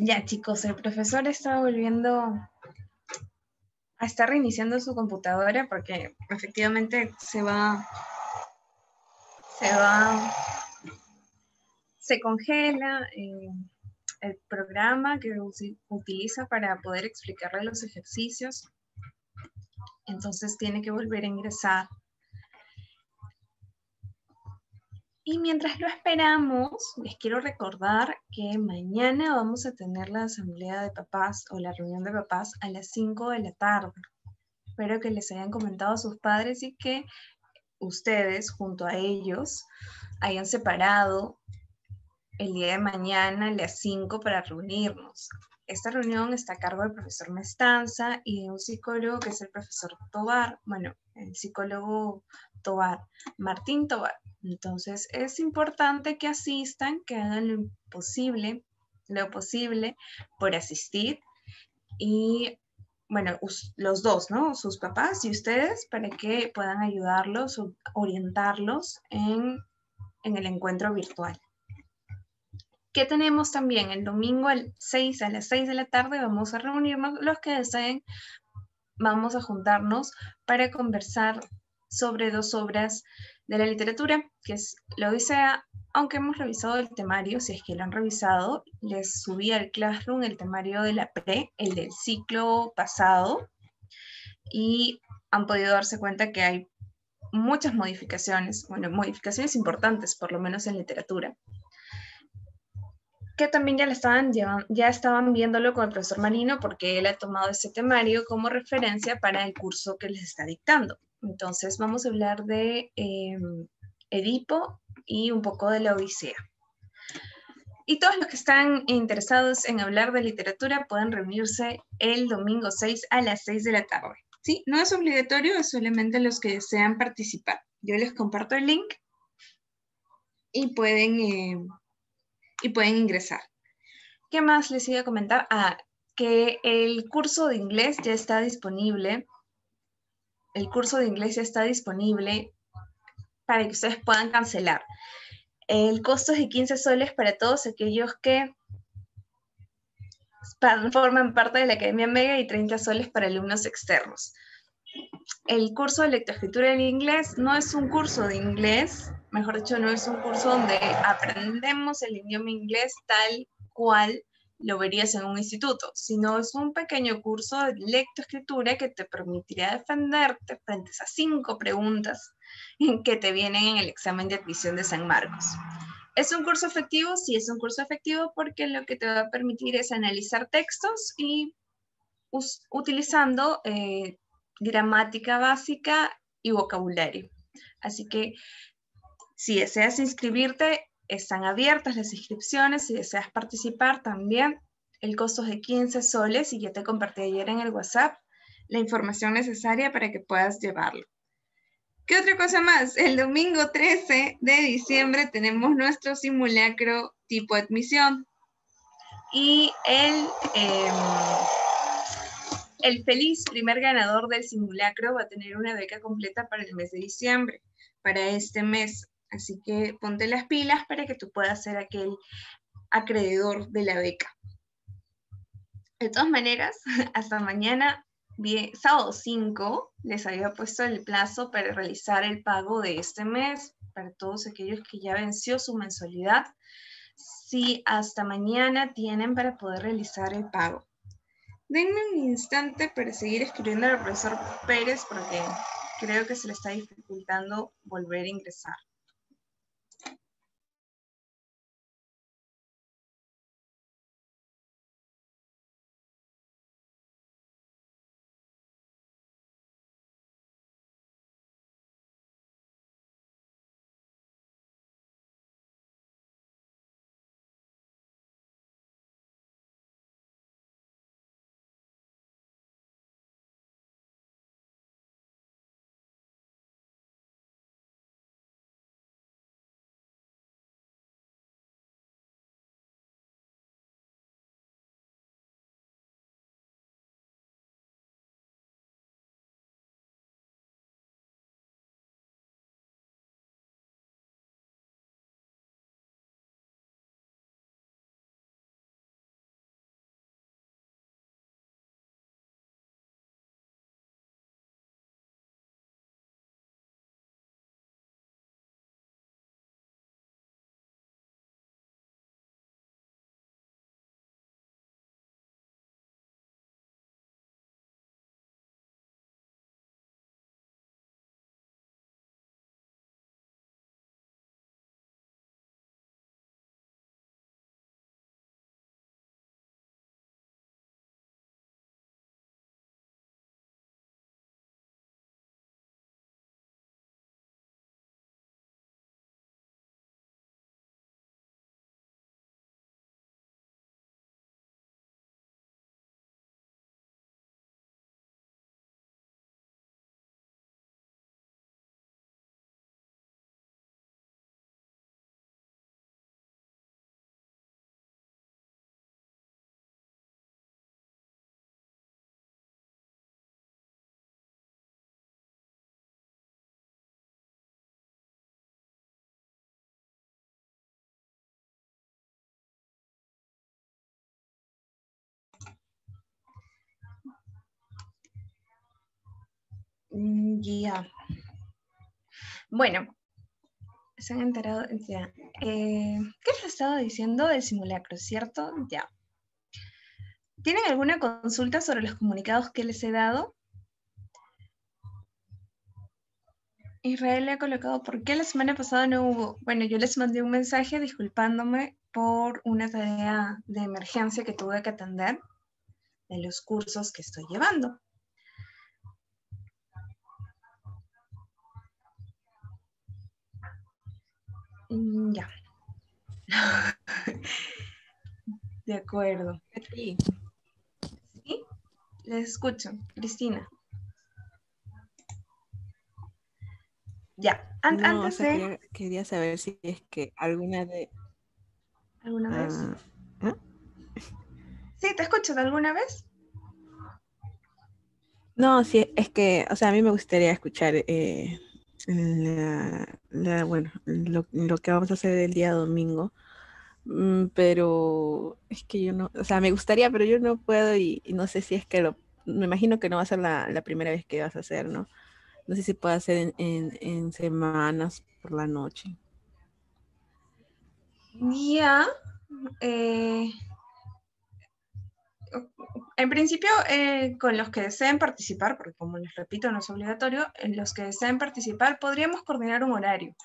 ya chicos, el profesor está volviendo a estar reiniciando su computadora porque efectivamente se va, se va, se congela eh, el programa que utiliza para poder explicarle los ejercicios. Entonces tiene que volver a ingresar Y mientras lo esperamos, les quiero recordar que mañana vamos a tener la asamblea de papás o la reunión de papás a las 5 de la tarde. Espero que les hayan comentado a sus padres y que ustedes junto a ellos hayan separado el día de mañana a las 5 para reunirnos. Esta reunión está a cargo del profesor Mestanza y de un psicólogo que es el profesor Tobar, bueno, el psicólogo Tobar, Martín Tobar. Entonces es importante que asistan, que hagan lo posible, lo posible por asistir y bueno, los dos, ¿no? Sus papás y ustedes para que puedan ayudarlos, orientarlos en, en el encuentro virtual. ¿Qué tenemos también? El domingo 6 a las 6 de la tarde vamos a reunirnos los que deseen. Vamos a juntarnos para conversar sobre dos obras de la literatura, que es La Odisea, aunque hemos revisado el temario, si es que lo han revisado, les subí al Classroom el temario de la pre, el del ciclo pasado, y han podido darse cuenta que hay muchas modificaciones, bueno, modificaciones importantes, por lo menos en literatura que también ya, le estaban ya estaban viéndolo con el profesor Marino porque él ha tomado ese temario como referencia para el curso que les está dictando. Entonces vamos a hablar de em, Edipo y un poco de la Odisea. Y todos los que están interesados en hablar de literatura pueden reunirse el domingo 6 a las 6 de la tarde. ¿Sí? No es obligatorio, es solamente los que desean participar. Yo les comparto el link y pueden em, y pueden ingresar. ¿Qué más les iba a comentar? Ah, que el curso de inglés ya está disponible. El curso de inglés ya está disponible para que ustedes puedan cancelar. El costo es de 15 soles para todos aquellos que forman parte de la Academia Mega y 30 soles para alumnos externos el curso de lectoescritura en inglés no es un curso de inglés, mejor dicho, no es un curso donde aprendemos el idioma inglés tal cual lo verías en un instituto, sino es un pequeño curso de lectoescritura que te permitirá defenderte frente a cinco preguntas que te vienen en el examen de admisión de San Marcos. ¿Es un curso efectivo? Sí, es un curso efectivo porque lo que te va a permitir es analizar textos y utilizando eh, gramática básica y vocabulario. Así que si deseas inscribirte, están abiertas las inscripciones. Si deseas participar también, el costo es de 15 soles y yo te compartí ayer en el WhatsApp la información necesaria para que puedas llevarlo. ¿Qué otra cosa más? El domingo 13 de diciembre tenemos nuestro simulacro tipo admisión. Y el... Em, el feliz primer ganador del simulacro va a tener una beca completa para el mes de diciembre, para este mes. Así que ponte las pilas para que tú puedas ser aquel acreedor de la beca. De todas maneras, hasta mañana, sábado 5, les había puesto el plazo para realizar el pago de este mes para todos aquellos que ya venció su mensualidad. Si hasta mañana tienen para poder realizar el pago. Denme un instante para seguir escribiendo al profesor Pérez porque creo que se le está dificultando volver a ingresar. Mm, ya. Bueno, se han enterado, ya. Eh, ¿Qué les estado diciendo del simulacro, cierto? Ya. ¿Tienen alguna consulta sobre los comunicados que les he dado? Israel le ha colocado, ¿por qué la semana pasada no hubo? Bueno, yo les mandé un mensaje disculpándome por una tarea de emergencia que tuve que atender de los cursos que estoy llevando. Mm, ya. De acuerdo. Sí, les escucho. Cristina. Ya, antes de... quería, saber si es que alguna de... ¿Alguna vez? Ah, ¿eh? Sí, te escucho, alguna vez? No, sí, es que, o sea, a mí me gustaría escuchar eh, la, bueno, lo, que vamos a hacer el día domingo. Mm, pero es que yo no, o sea, me gustaría, pero yo no puedo y, no sé si es que lo, me imagino que no va a ser la, primera vez que vas a hacer, ¿no? No sé si puede hacer en, semanas por la noche. Ya, eh, en principio, eh, con los que deseen participar, porque como les repito, no es obligatorio, en los que deseen participar podríamos coordinar un horario.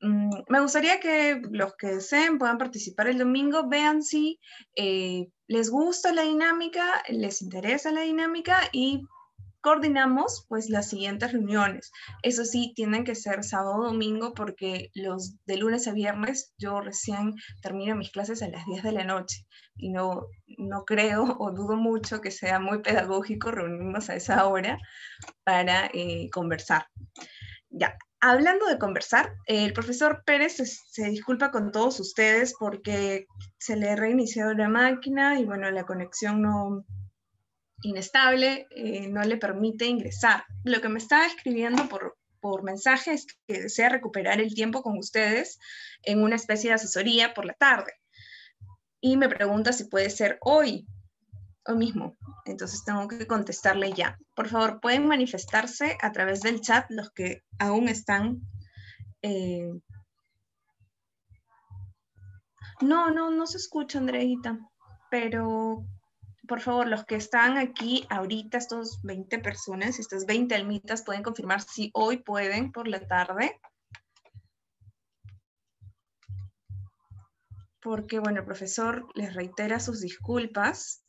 Mm, me gustaría que los que deseen puedan participar el domingo, vean si eh, les gusta la dinámica, les interesa la dinámica y coordinamos pues las siguientes reuniones. Eso sí, tienen que ser sábado o domingo porque los de lunes a viernes yo recién termino mis clases a las 10 de la noche y no, no creo o dudo mucho que sea muy pedagógico reunirnos a esa hora para eh, conversar. Ya, hablando de conversar, el profesor Pérez se, disculpa con todos ustedes porque se le ha reiniciado la máquina y bueno, la conexión no, inestable, eh, no le permite ingresar. Lo que me estaba escribiendo por, por mensaje es que desea recuperar el tiempo con ustedes en una especie de asesoría por la tarde. Y me pregunta si puede ser hoy, hoy mismo. Entonces tengo que contestarle ya. Por favor, pueden manifestarse a través del chat los que aún están... Eh, no, no, no se escucha, Andreita, pero por favor, los que están aquí ahorita, estos 20 personas, estas 20 almitas, pueden confirmar si hoy pueden por la tarde. Porque, bueno, el profesor les reitera sus disculpas.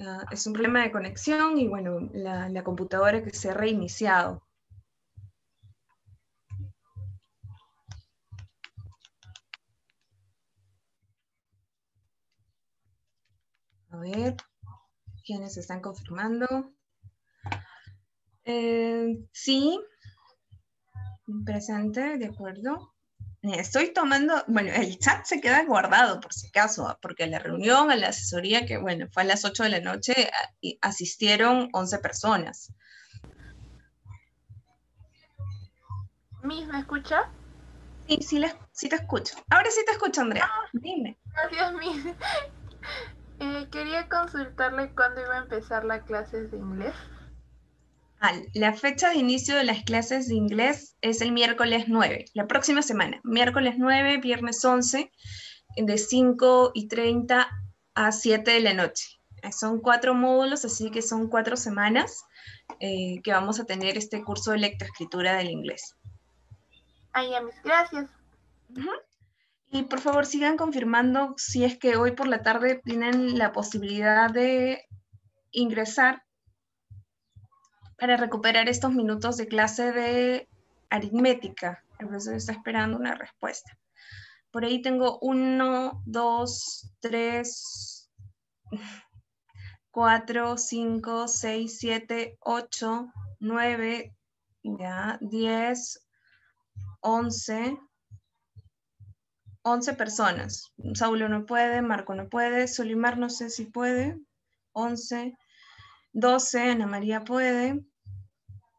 Ah, es un problema de conexión y, bueno, la, la computadora que se ha reiniciado. ver quiénes están confirmando. Eh, sí, presente, de acuerdo. Eh, estoy tomando, bueno, el chat se queda guardado por si acaso, ¿ah? porque la reunión, a la asesoría, que bueno, fue a las 8 de la noche, asistieron 11 personas. ¿Mis me escucha? Sí, sí, sí te escucho. Ahora sí te escucho, Andrea. Ah. Dime. gracias quería consultarle cuándo iba a empezar las clases de inglés. Ah, la fecha de inicio de las clases de inglés es el miércoles 9, la próxima semana. Miércoles 9, viernes 11, de 5 y 30 a 7 de la noche. Eh, son cuatro módulos, así que son cuatro semanas eh, que vamos a tener este curso de lectoescritura del inglés. Ay, mis gracias. Y por favor sigan confirmando si es que hoy por la tarde tienen la posibilidad de ingresar para recuperar estos minutos de clase de aritmética. El profesor está esperando una respuesta. Por ahí tengo 1, 2, 3, 4, 5, 6, 7, 8, 9, 10, 11. 11 personas. Saulo no puede, Marco no puede, Solimar no sé si puede, 11, 12, Ana María puede.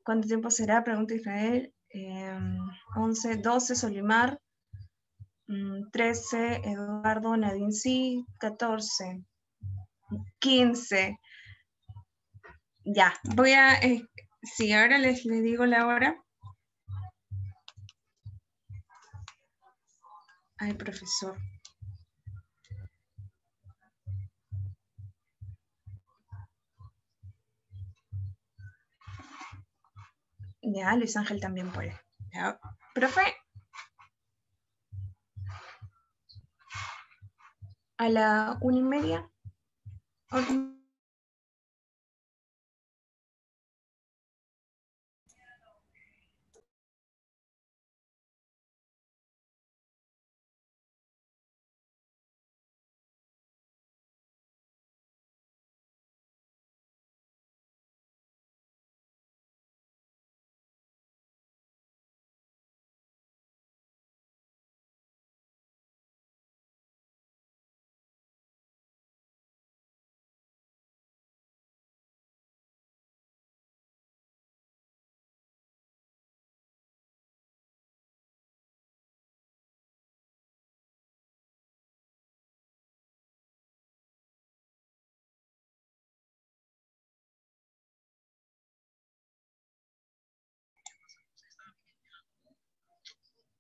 ¿Cuánto tiempo será? Pregunta Israel. 11, em, 12, Solimar. 13, mm, Eduardo, Nadine sí. 14, 15. Ya, voy a... Eh, sí, ahora les digo la hora. Ay, profesor. Ya, Luis Ángel también puede. Profe. A la una y media.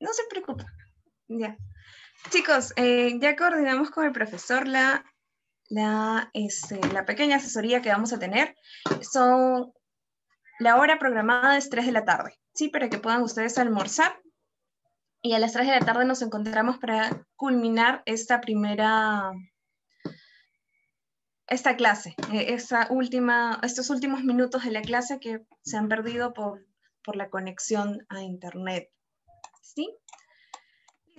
No se preocupen. Ya. Chicos, eh, ya coordinamos con el profesor la, la, este, la pequeña asesoría que vamos a tener. Son la hora programada es 3 de la tarde, ¿sí? Para que puedan ustedes almorzar. Y a las 3 de la tarde nos encontramos para culminar esta primera, esta clase, eh, última, estos últimos minutos de la clase que se han perdido por, por la conexión a internet.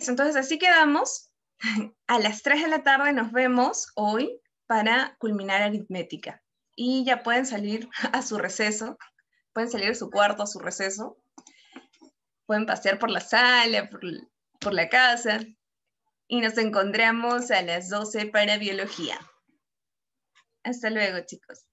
Entonces así quedamos. A las 3 de la tarde nos vemos hoy para culminar aritmética. Y ya pueden salir a su receso, pueden salir a su cuarto, a su receso. Pueden pasear por la sala, por, por la casa. Y nos encontramos a las 12 para biología. Hasta luego, chicos.